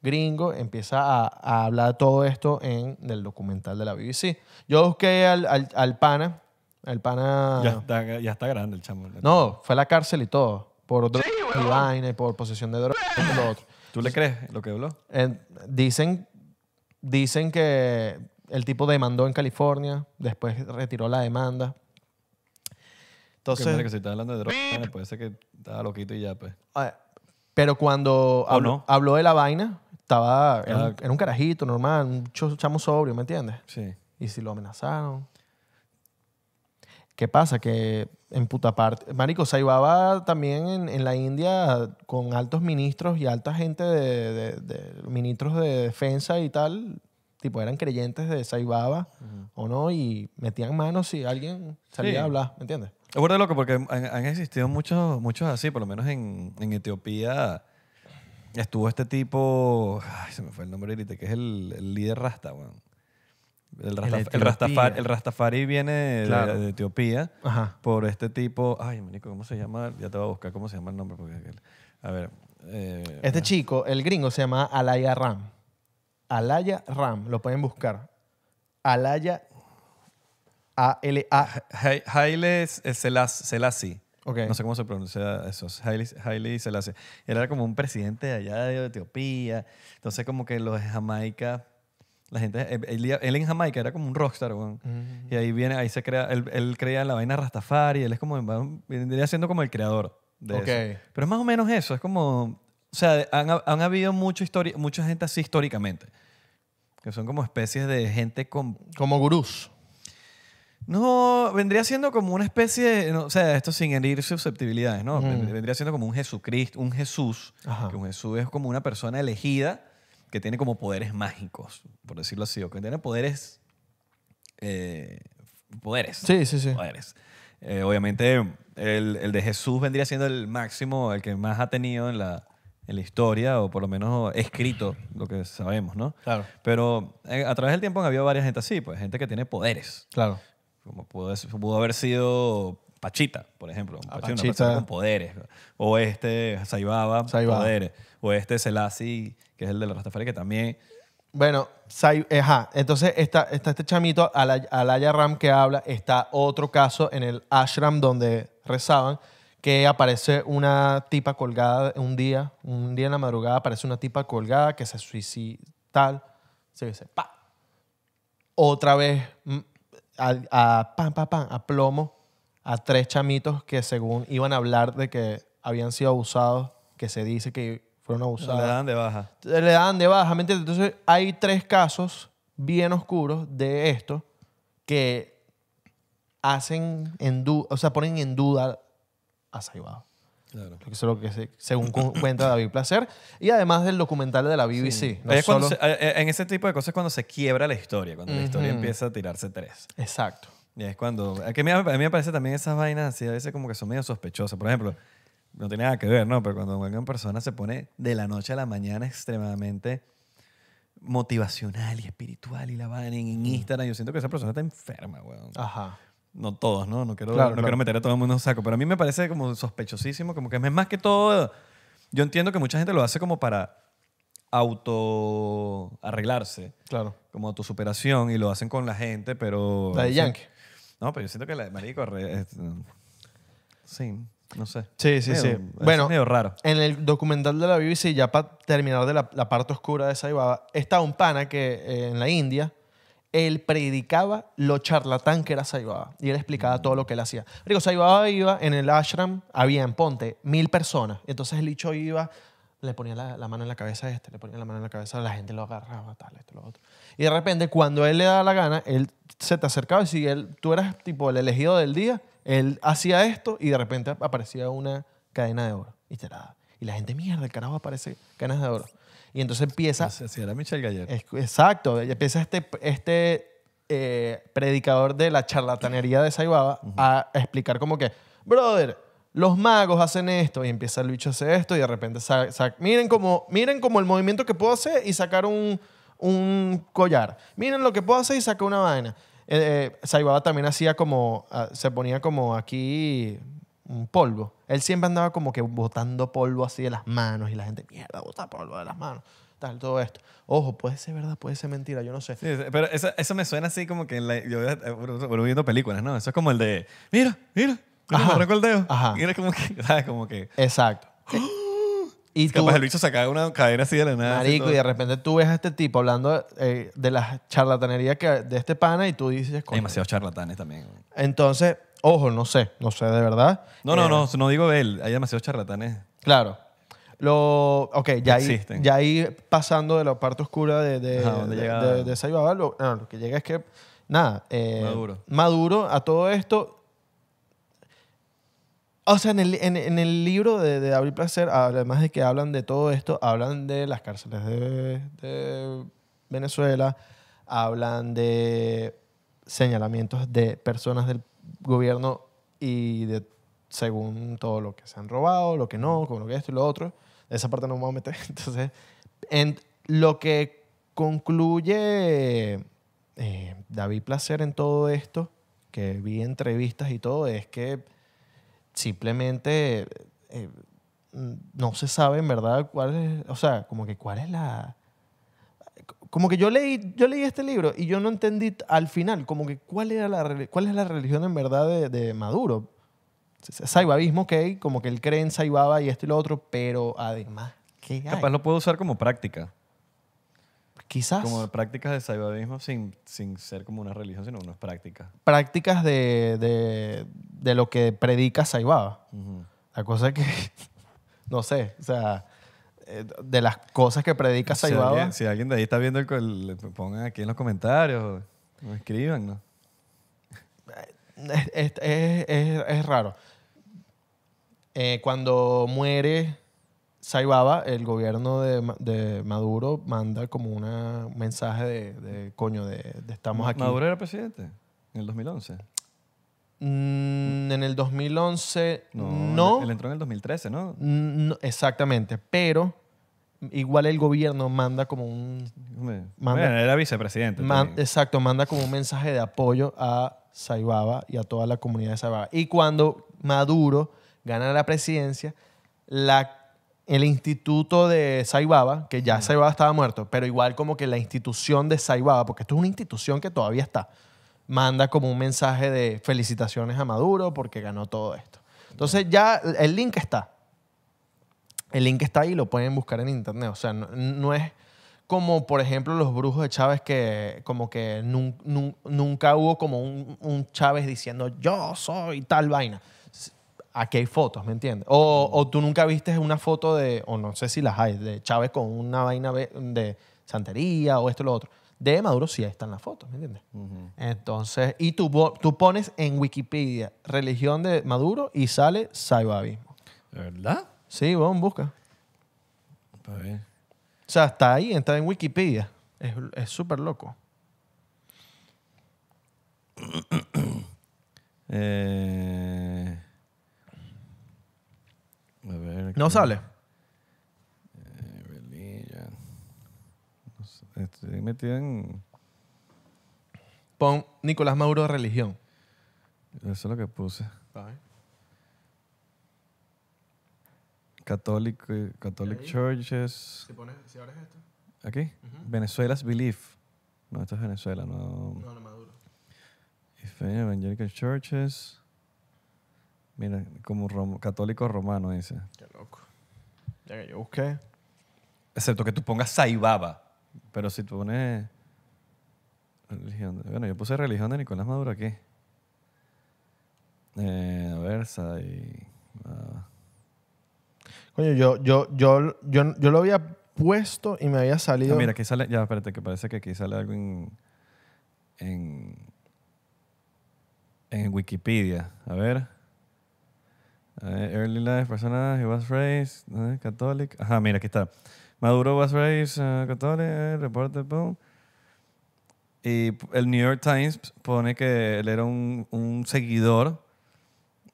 gringo empieza a, hablar hablar todo esto en el documental de la BBC. Yo busqué al, al, pana, el pana... Ya está, grande el chamo. No, fue a la cárcel y todo, por droga y vaina, y por posesión de droga. ¿Tú le crees lo que habló? dicen, dicen que el tipo demandó en California, después retiró la demanda. Entonces, que si está hablando de droga, puede ser que estaba loquito y ya, pues. Ah, pero cuando habló de la vaina, estaba, en un carajito normal, un chamo sobrio, ¿me entiendes? Sí. Y si lo amenazaron. ¿Qué pasa? Que en puta parte. Marico, Saibaba también en, la India con altos ministros y alta gente de, ministros de defensa y tal. Tipo, eran creyentes de Saibaba o no, y metían manos si alguien salía a hablar, ¿me entiendes? Es verdad, loco, porque han, existido muchos, muchos así, por lo menos en, en Etiopía estuvo este tipo, ay, se me fue el nombre que es el, líder rasta, El, el, Rastafari, viene de, Etiopía por este tipo. Ay, manico, ¿cómo se llama? Ya te voy a buscar cómo se llama el nombre. Porque, a ver. Eh, este chico, el gringo, se llama Alaya Ram. Alaya Ram, lo pueden buscar. Alaya A-L-A. Haile Selassie. No sé cómo se pronuncia eso. Haile, se hace. Él era como un presidente de allá de Etiopía. Entonces, como que los de Jamaica. La gente, él, en Jamaica era como un rockstar, mm. Y ahí viene, ahí se crea, él, él creía en la vaina Rastafari, él es como, vendría siendo como el creador de eso. Pero es más o menos eso, es como, o sea, han, habido mucho mucha gente así históricamente, que son como especies de gente con... Como gurús. No, vendría siendo como una especie o sea, esto sin herir susceptibilidades, ¿no? Mm. Vendría siendo como un Jesucristo, un Jesús, un Jesús es como una persona elegida que tiene como poderes mágicos, por decirlo así, o que tiene poderes, eh, poderes. Sí, sí, sí. Poderes. Eh, obviamente el, de Jesús vendría siendo el máximo, el que más ha tenido en la, en la historia, o por lo menos escrito, lo que sabemos, ¿no? Claro. Pero eh, a través del tiempo han habido varias gente así, pues gente que tiene poderes. Claro como pudo, haber sido Pachita, por ejemplo. Ah, Pachita, con poderes. O este Saibaba, Saibaba, poderes. O este Selassie, que es el de la Rastafari, que también... Bueno, entonces está, este chamito, al Ram, que habla. Está otro caso en el ashram donde rezaban, que aparece una tipa colgada un día, un día en la madrugada aparece una tipa colgada que se suicida, tal. Se dice, pa. Otra vez mm, a, a plomo a tres chamitos que según iban a hablar de que habían sido abusados, que se dice que fueron abusados. Le dan de baja. Le dan de baja, Entonces hay tres casos bien oscuros de esto que hacen en o sea, ponen en duda a Saibao. Eso es lo que según cuenta David Placer. Y además del documental de la BBC. en ese tipo de cosas es cuando se quiebra la historia, cuando la historia empieza a tirarse tres. Exacto. Y es cuando... A mí me parece también esas vainas así, a veces como que son medio sospechosas. Por ejemplo, no tiene nada que ver, ¿no? Pero cuando una persona se pone de la noche a la mañana extremadamente motivacional y espiritual y la van en mm. Instagram, yo siento que esa persona está enferma, weón. Ajá no todos, ¿no? No quiero, meter a todo el mundo en un saco, pero a mí me parece como sospechosísimo, como que es más que todo, yo entiendo que mucha gente lo hace como para auto arreglarse, claro. como superación y lo hacen con la gente, pero... La de Yankee. No, pero yo siento que la de Marico... Mm, sí, no sé. Sí, sí, sí. Es bueno, medio raro. En el documental de la BBC, ya para terminar de la, parte oscura de esa iba, está un pana que eh, en la India él predicaba lo charlatán que era Saibaba y él explicaba todo lo que él hacía. Digo, Saibaba iba en el ashram, había en Ponte mil personas, entonces el dicho iba, le ponía la, mano en la cabeza a este, le ponía la mano en la cabeza, la gente lo agarraba, tal, esto, lo otro. Y de repente, cuando él le daba la gana, él se te acercaba y si tú eras tipo el elegido del día, él hacía esto y de repente aparecía una cadena de oro y te la Y la gente, mierda, el carajo aparece cadenas de oro. Y entonces empieza... Así era exacto. Empieza este, este eh, predicador de la charlatanería de Saibaba a explicar como que, brother, los magos hacen esto y empieza el bicho a hacer esto y de repente miren como miren como el movimiento que puedo hacer y sacar un, collar miren lo que puedo hacer y sacar una vaina eh, eh, Saibaba también hacía como ah, se ponía como aquí un polvo. Él siempre andaba como que botando polvo así de las manos y la gente, mierda, botar polvo de las manos. Tal, todo esto. Ojo, puede ser verdad, puede ser mentira, yo no sé. pero eso, eso me suena así como que en la, yo voy eh, viendo películas, ¿no? Eso es como el de, mira, mira, Ajá. Mira como que, ¿sabes? Como que... Exacto. Y tú, una cadena así de la nada. Marico, y, de repente tú ves a este tipo hablando eh, de la charlatanería que, de este pana y tú dices... Hay demasiados charlatanes también. Entonces, ojo, no sé, no sé de verdad. No, no, eh, no, no digo él, hay demasiados charlatanes. Claro. Lo, ok, ya ahí, ya ahí pasando de la parte oscura de, de, lo, que llega es que, nada, eh, Maduro. Maduro a todo esto o sea, en el, en, el libro de, David Placer, además de que hablan de todo esto, hablan de las cárceles de, Venezuela, hablan de señalamientos de personas del gobierno y de según todo lo que se han robado, lo que no, con lo que esto y lo otro. Esa parte no me voy a meter. Entonces, en lo que concluye eh, David Placer en todo esto, que vi entrevistas y todo, es que simplemente eh, mm, no se sabe en verdad cuál es, o sea, como que cuál es la... Como que yo leí, yo leí este libro y yo no entendí al final, como que cuál, era la, cuál es la religión en verdad de, Maduro. Saibabismo, ok, como que él cree en Saibaba y esto y lo otro, pero además, ¿qué Capaz lo puedo usar como práctica. Quizás. Como prácticas de salvadismo sin, sin ser como una religión, sino unas prácticas. Prácticas de, de, lo que predica Saibaba. La cosa que, no sé, o sea, eh, de las cosas que predica Saibaba. Si alguien, de ahí está viendo, el, pongan aquí en los comentarios, escriban, eh, Es, raro. Eh, cuando muere Saibaba, el gobierno de, Maduro manda como un mensaje de, coño, de, estamos aquí. ¿Maduro era presidente en el 2011? Mm, en el 2011 no. Él entró en el 2013, mm, ¿no? exactamente, pero igual el gobierno manda como un... era vicepresidente. exacto, manda como un mensaje de apoyo a Saibaba y a toda la comunidad de Saibaba. Y cuando Maduro gana la presidencia, la el instituto de Saibaba, que ya Saibaba estaba muerto, pero igual como que la institución de Saibaba, porque esto es una institución que todavía está, manda como un mensaje de felicitaciones a Maduro porque ganó todo esto. Entonces ya el link está. El link está ahí, lo pueden buscar en internet. O sea, no, es como, por ejemplo, los brujos de Chávez que como que nunca hubo como un Chávez diciendo yo soy tal vaina aquí hay fotos, ¿me entiendes? O, tú nunca viste una foto de, o no sé si las hay, de Chávez con una vaina de santería o esto y lo otro. De Maduro sí están las fotos, ¿me entiendes? Entonces, y tú, tú pones en Wikipedia religión de Maduro y sale saibabismo. ¿De verdad? Sí, vamos, busca. Está ver. O sea, está ahí, está en Wikipedia. Es súper loco. eh... ¿No sale? Religion. Estoy metido en. Pon Nicolás Maduro religión. Eso es lo que puse. Eh, Catholic, Catholic Churches. Si, pones, si abres esto. ¿Aquí? Venezuela's Belief. No, esto es Venezuela, no. No, no Maduro. Evangelical Churches. Mira, como católico romano, dice. Qué loco. Ya que yo busqué. Excepto que tú pongas Saibaba. Pero si tú pones. Religión. bueno, yo puse religión de Nicolás Maduro aquí. Eh, a ver, Saibaba. Coño, yo, yo, yo, yo, lo había puesto y me había salido. Ah, mira, aquí sale. Ya, espérate, que parece que aquí sale algo en. En, en Wikipedia. A ver early life, personaje, was raised, catholic. Ajá, mira, aquí está. Maduro was raised, eh, catholic, reporter, reporte, boom. Y el New York Times pone que él era un, un seguidor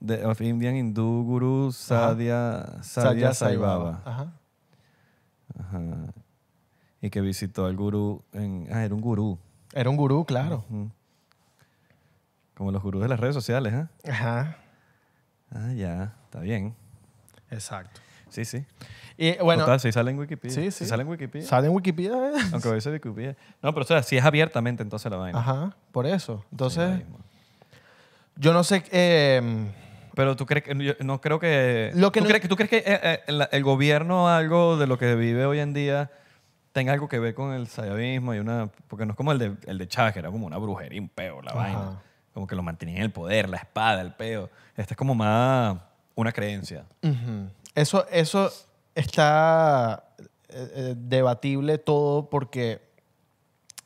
de of Indian Hindu Guru Sadia, Sadia Sai Ajá. Ajá. Y que visitó al gurú en... Ah, era un gurú. Era un gurú, claro. Como los gurús de las redes sociales, ¿eh? Ajá. Ah, ya, está bien. Exacto. Sí, sí. Y bueno. Total, si sale en Wikipedia. Sí, sí. Si sale en Wikipedia. Sale en Wikipedia. ¿eh? Aunque a veces Wikipedia. No, pero o sea, si es abiertamente, entonces la vaina. Ajá, por eso. Entonces. yo no sé. Em, pero tú crees que. no creo que. Lo que ¿tú, no, crees, ¿Tú crees que eh, eh, el, gobierno gobierno, algo de lo que vive hoy en día, tenga algo que ver con el sayavismo y una. Porque no es como el de, el de Chávez, era como una brujería, un peo, la vaina. Como que lo mantenían en el poder, la espada, el peo. Esta es como más una creencia. Eso, eso está eh, eh, debatible todo porque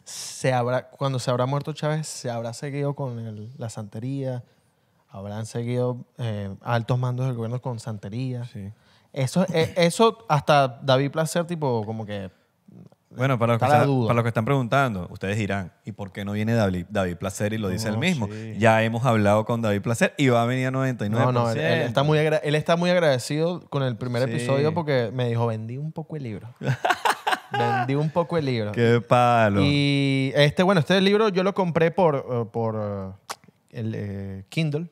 se habrá, cuando se habrá muerto Chávez, se habrá seguido con la santería, habrán seguido eh, altos mandos del gobierno con santería. Eso, eso hasta David Placer, tipo, como que bueno, para los, que, están preguntando, ustedes dirán, ¿y por qué no viene David, Placer y lo dice él mismo? Ya hemos hablado con David Placer y va a venir a 99%. No, no, él, está, muy él está muy agradecido con el primer episodio porque me dijo, vendí un poco el libro. vendí un poco el libro. Qué palo. Y este, bueno, este libro yo lo compré por, eh, por eh, el eh, Kindle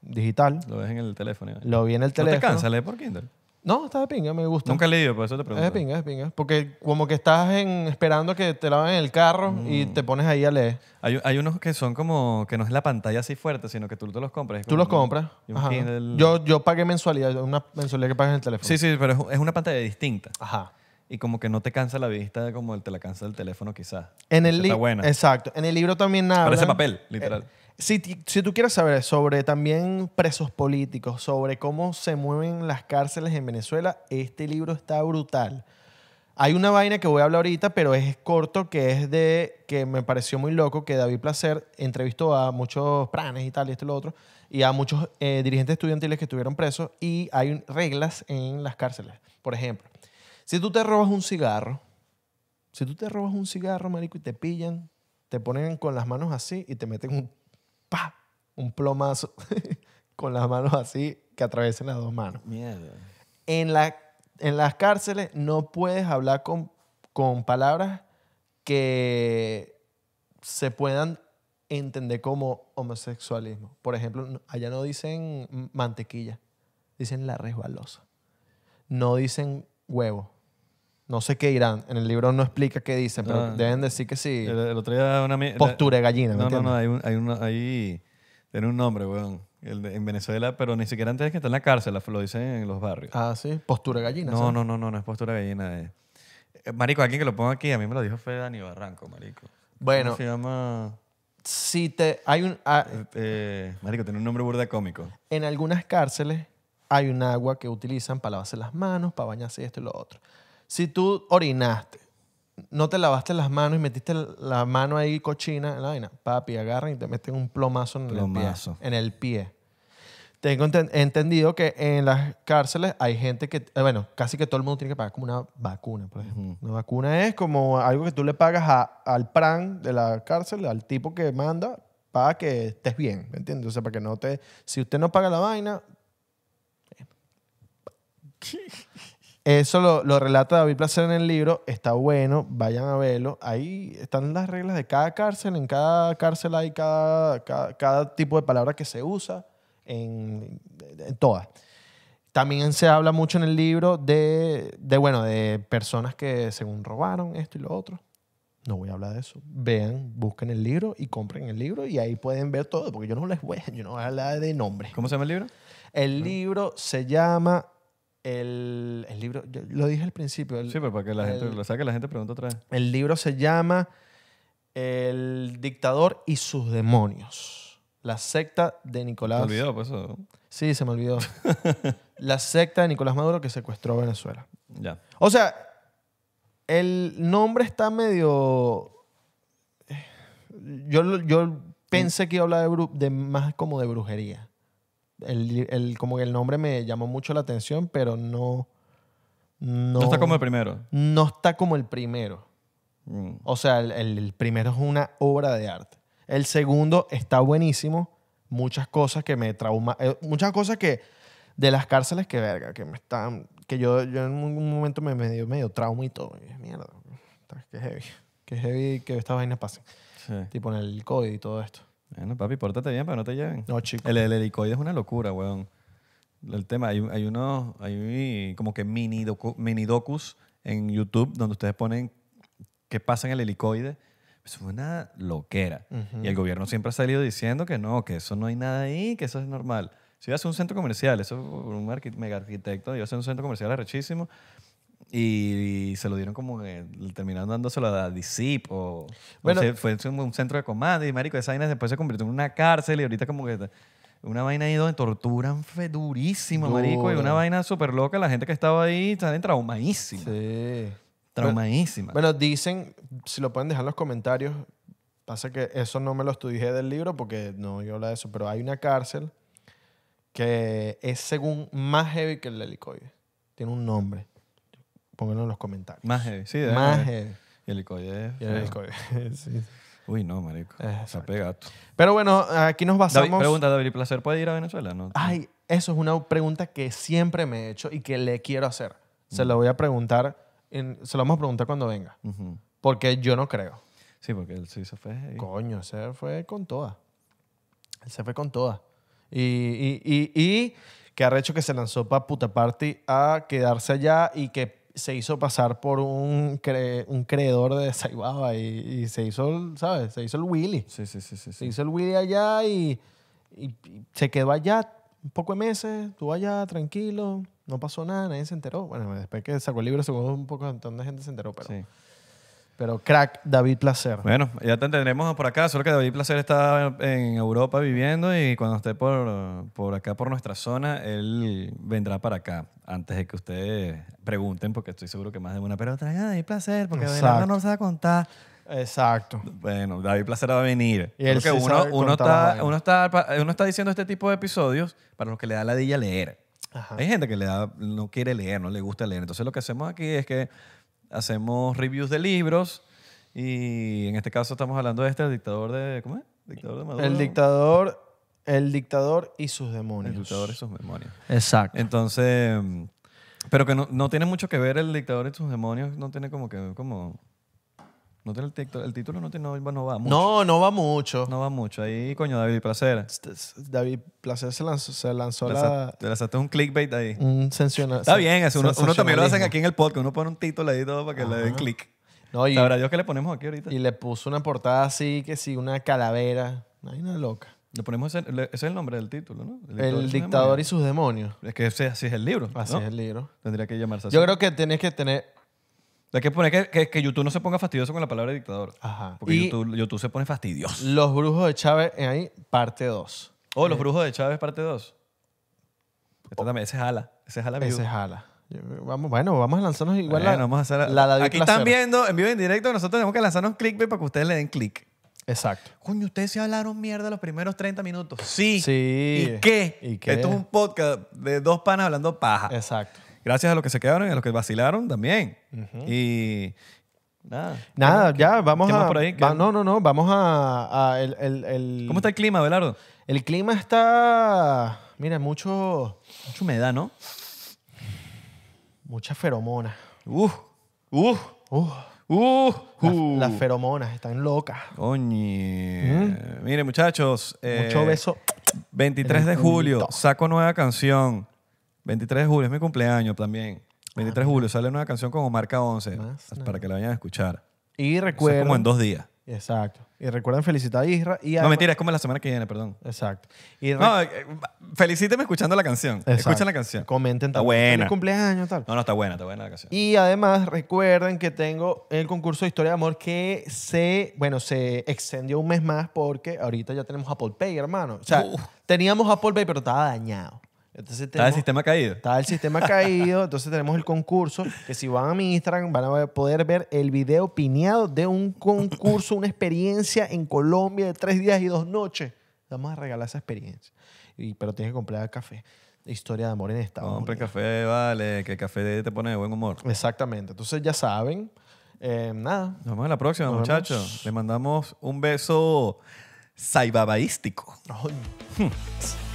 digital. Lo ves en el teléfono. Lo vi en el teléfono. ¿No te por Kindle? No, está de pinga, me gusta. Nunca he leído, por eso te pregunto. Es de pinga, es de pinga. Porque como que estás en, esperando que te en el carro y mm. te pones ahí a leer. Hay, unos que son como que no es la pantalla así fuerte, sino que tú te los compras. Tú los compras. Yo, yo pagué mensualidad, una mensualidad que pagas en el teléfono. Sí, sí, pero es una pantalla distinta. Ajá y como que no te cansa la vista como te la cansa el teléfono quizás. En el libro, exacto. En el libro también nada. Parece papel, literal. Eh, si, tú quieres saber sobre también presos políticos, sobre cómo se mueven las cárceles en Venezuela, este libro está brutal. Hay una vaina que voy a hablar ahorita, pero es corto, que es de que me pareció muy loco que David Placer entrevistó a muchos pranes y tal, y esto otro, y a muchos eh, dirigentes estudiantiles que estuvieron presos, y hay reglas en las cárceles. Por ejemplo, si tú te robas un cigarro, si tú te robas un cigarro, marico, y te pillan, te ponen con las manos así y te meten un un plomazo con las manos así que atraviesen las dos manos. En, la, en las cárceles no puedes hablar con, con palabras que se puedan entender como homosexualismo. Por ejemplo, allá no dicen mantequilla, dicen la resbalosa. No dicen huevo, no sé qué dirán En el libro no explica qué dicen, pero ah. deben decir que sí. El, otro día una Postura de gallina, No, no, no, hay un, hay tiene un nombre, weón. El en Venezuela, pero ni siquiera antes que está en la cárcel, lo dicen en los barrios. Ah, sí. Postura de gallina. no, no, no, no, no es postura gallina. Eh, marico, alguien que lo ponga aquí, a mí me lo dijo fue Dani Barranco, marico. Bueno, se llama? si te. Hay un. Ah, eh, eh, marico, tiene un nombre burda cómico. en algunas cárceles hay un agua que utilizan para lavarse las manos, para bañarse y esto y lo otro. Si tú orinaste, no te lavaste las manos y metiste la mano ahí cochina en la vaina, papi, agarran y te meten un plomazo en, El, pie, en el pie. Tengo entendido que en las cárceles hay gente que, eh, bueno, casi que todo el mundo tiene que pagar como una vacuna, por ejemplo. Una vacuna es como algo que tú le pagas al PRAN de la cárcel, al tipo que manda, para que estés bien, ¿me entiendes? O sea, para que no te... Si usted no paga la vaina... Eso lo, relata David Placer en el libro, está bueno, vayan a verlo. Ahí están las reglas de cada cárcel, en cada cárcel hay cada, cada, tipo de palabra que se usa, en, todas. También se habla mucho en el libro de, de, bueno, de personas que según robaron esto y lo otro. No voy a hablar de eso. Vean, busquen el libro y compren el libro y ahí pueden ver todo, porque yo no les voy, yo no a hablar de nombres. ¿Cómo se llama el libro? El libro se llama el, el libro, lo dije al principio. sí, pero para que la gente lo saque, la gente pregunta otra vez. El libro se llama El dictador y sus demonios. La secta de Nicolás. Se olvidó, pues eso. Sí, se me olvidó. la secta de Nicolás Maduro que secuestró a Venezuela. Ya. O sea, el nombre está medio. Eh, yo, yo mm. pensé que iba a hablar de, de más como de brujería el, el, como que el nombre me llamó mucho la atención, pero no... No, está como el primero. No está como el primero. Mm. O sea, el, el, primero es una obra de arte. El segundo está buenísimo. Muchas cosas que me trauma, eh, muchas cosas que de las cárceles que verga, que me están, que yo, yo en un momento me dio medio trauma y todo. mierda, qué heavy, qué heavy que estas vainas pasen. Tipo en el COVID y todo esto. Bueno, papi, pórtate bien para no te lleven. No, chico. El, helicoide es una locura, weón. El tema, hay, hay unos, hay como que mini, docu, mini docus en YouTube donde ustedes ponen qué pasa en el helicoide. Es una loquera. Y el gobierno siempre ha salido diciendo que no, que eso no hay nada ahí, que eso es normal. Si yo a un centro comercial, eso un mega arquitecto, yo a un centro comercial arrechísimo, y, se lo dieron como que terminaron dándoselo a Disip o, bueno, fue un centro de comando y marico, esa vaina después se convirtió en una cárcel y ahorita como que una vaina ahí donde torturan fe durísimo, marico, y una vaina súper loca, la gente que estaba ahí está traumadísima. Sí. Traumadísima. Bueno, dicen, si lo pueden dejar en los comentarios, pasa que eso no me lo estudié del libro porque no yo habla de eso, pero hay una cárcel que es según más heavy que el helicoide. Tiene un nombre pónganlo en los comentarios. Más heavy. Sí, Más heavy. Y el Y el Uy, no, marico. Eh, se pegado. Pero bueno, aquí nos basamos... David, pregunta, David Placer, ¿puede ir a Venezuela? Ay, eso es una pregunta que siempre me he hecho y que le quiero hacer. Se lo mm. voy a preguntar, en, se lo vamos a preguntar cuando venga. Porque yo no creo. Sí, porque él sí se fue. Coño, se fue con toda. Él se fue con toda. Y, y, y, y que ha hecho que se lanzó para puta party a quedarse allá y que se hizo pasar por un, cre un creador de Saibaba y, se hizo, ¿sabes? Se hizo el Willy. Sí, sí, sí. sí, Se hizo el Willy allá y, se quedó allá un poco de meses, estuvo allá tranquilo, no pasó nada, nadie se enteró. Bueno, después que sacó el libro, seguro un poco de gente se enteró, pero... Sí. Pero crack, David Placer. Bueno, ya te tendremos por acá. Solo que David Placer está en Europa viviendo y cuando esté por, por acá, por nuestra zona, él vendrá para acá. Antes de que ustedes pregunten, porque estoy seguro que más de una, pero traiga David Placer, porque no nos va a contar. Exacto. Bueno, David Placer va a venir. Y él uno, uno, está, uno, está, diciendo este tipo de episodios para los que le da la dilla leer. Hay gente que le da, no quiere leer, no le gusta leer. Entonces lo que hacemos aquí es que hacemos reviews de libros y en este caso estamos hablando de este, el dictador de... ¿Cómo es? Dictador de Maduro. El dictador, el dictador y sus demonios. El dictador y sus demonios. Exacto. Entonces, pero que no, tiene mucho que ver el dictador y sus demonios, no tiene como que... Como, no tiene el, título, el título no, tiene, no, va mucho. No, no va mucho. No va mucho. Ahí, coño, David Placer. Este David Placer se lanzó, se lanzó la... Te lanzaste un clickbait ahí. Un sensacional. Está bien, es uno, también lo hacen aquí en el podcast. Uno pone un título ahí todo para que le den click. No, y, La verdad, que le ponemos aquí ahorita. Y le puso una portada así, que sí, una calavera. Hay una loca. Le ponemos ese, es el nombre del título, ¿no? El dictador, y sus demonios. Es que ese, así es el libro. Así es el libro. Tendría que llamarse así. Yo creo que tienes que tener hay que poner que, que, YouTube no se ponga fastidioso con la palabra dictador. Ajá. Porque YouTube, se pone fastidioso. Los brujos de Chávez en ahí, parte 2. Oh, los eh, brujos de Chávez, parte 2. Este también, ese jala. Ese jala vivo. Ese jala. Vamos, bueno, vamos a lanzarnos igual a Aquí están viendo en vivo en directo, nosotros tenemos que lanzarnos clickbait para que ustedes le den click. Exacto. Coño, ustedes se hablaron mierda los primeros 30 minutos. Sí. Sí. ¿Y qué? ¿Y qué? Esto es un podcast de dos panas hablando paja. Exacto. Gracias a los que se quedaron y a los que vacilaron también. Y. Nada. Nada, ya, vamos a. por no, no, no, vamos a. ¿Cómo está el clima, Belardo? El clima está. Mira, mucho. Mucha humedad, ¿no? Mucha feromona. ¡Uh! ¡Uh! ¡Uh! Uh, uh. Las, feromonas están locas. ¡Coño! Mm. Mire, muchachos. Mucho eh, beso. 23 de julio, saco nueva canción. 23 de julio es mi cumpleaños también. 23 de ah, julio sale una canción con Marca 11 para que la vayan a escuchar. Y recuerden. es como en dos días. Exacto. Y recuerden felicitar a Isra. Y No, mentira, es como la semana que viene, perdón. Exacto. No, eh, felicíteme escuchando la canción. Exacto. Escuchen la canción. Comenten Está buena. Feliz cumpleaños, tal. No, no, está buena, está buena la canción. Y además recuerden que tengo el concurso de historia de amor que se, bueno, se extendió un mes más porque ahorita ya tenemos Apple Pay, hermano. O sea, teníamos Apple Pay pero estaba dañado está el sistema caído. Está el sistema caído. Entonces tenemos el concurso, que si van a mi Instagram van a poder ver el video piñado de un concurso, una experiencia en Colombia de tres días y dos noches. Vamos a regalar esa experiencia. Y, pero tienes que comprar café. Historia de amor en Estados Compre café, vale, que el café te pone de buen humor. Exactamente. Entonces ya saben. Eh, nada. Nos vemos en la próxima, muchachos. Les mandamos un beso saibabaístico. Hmm.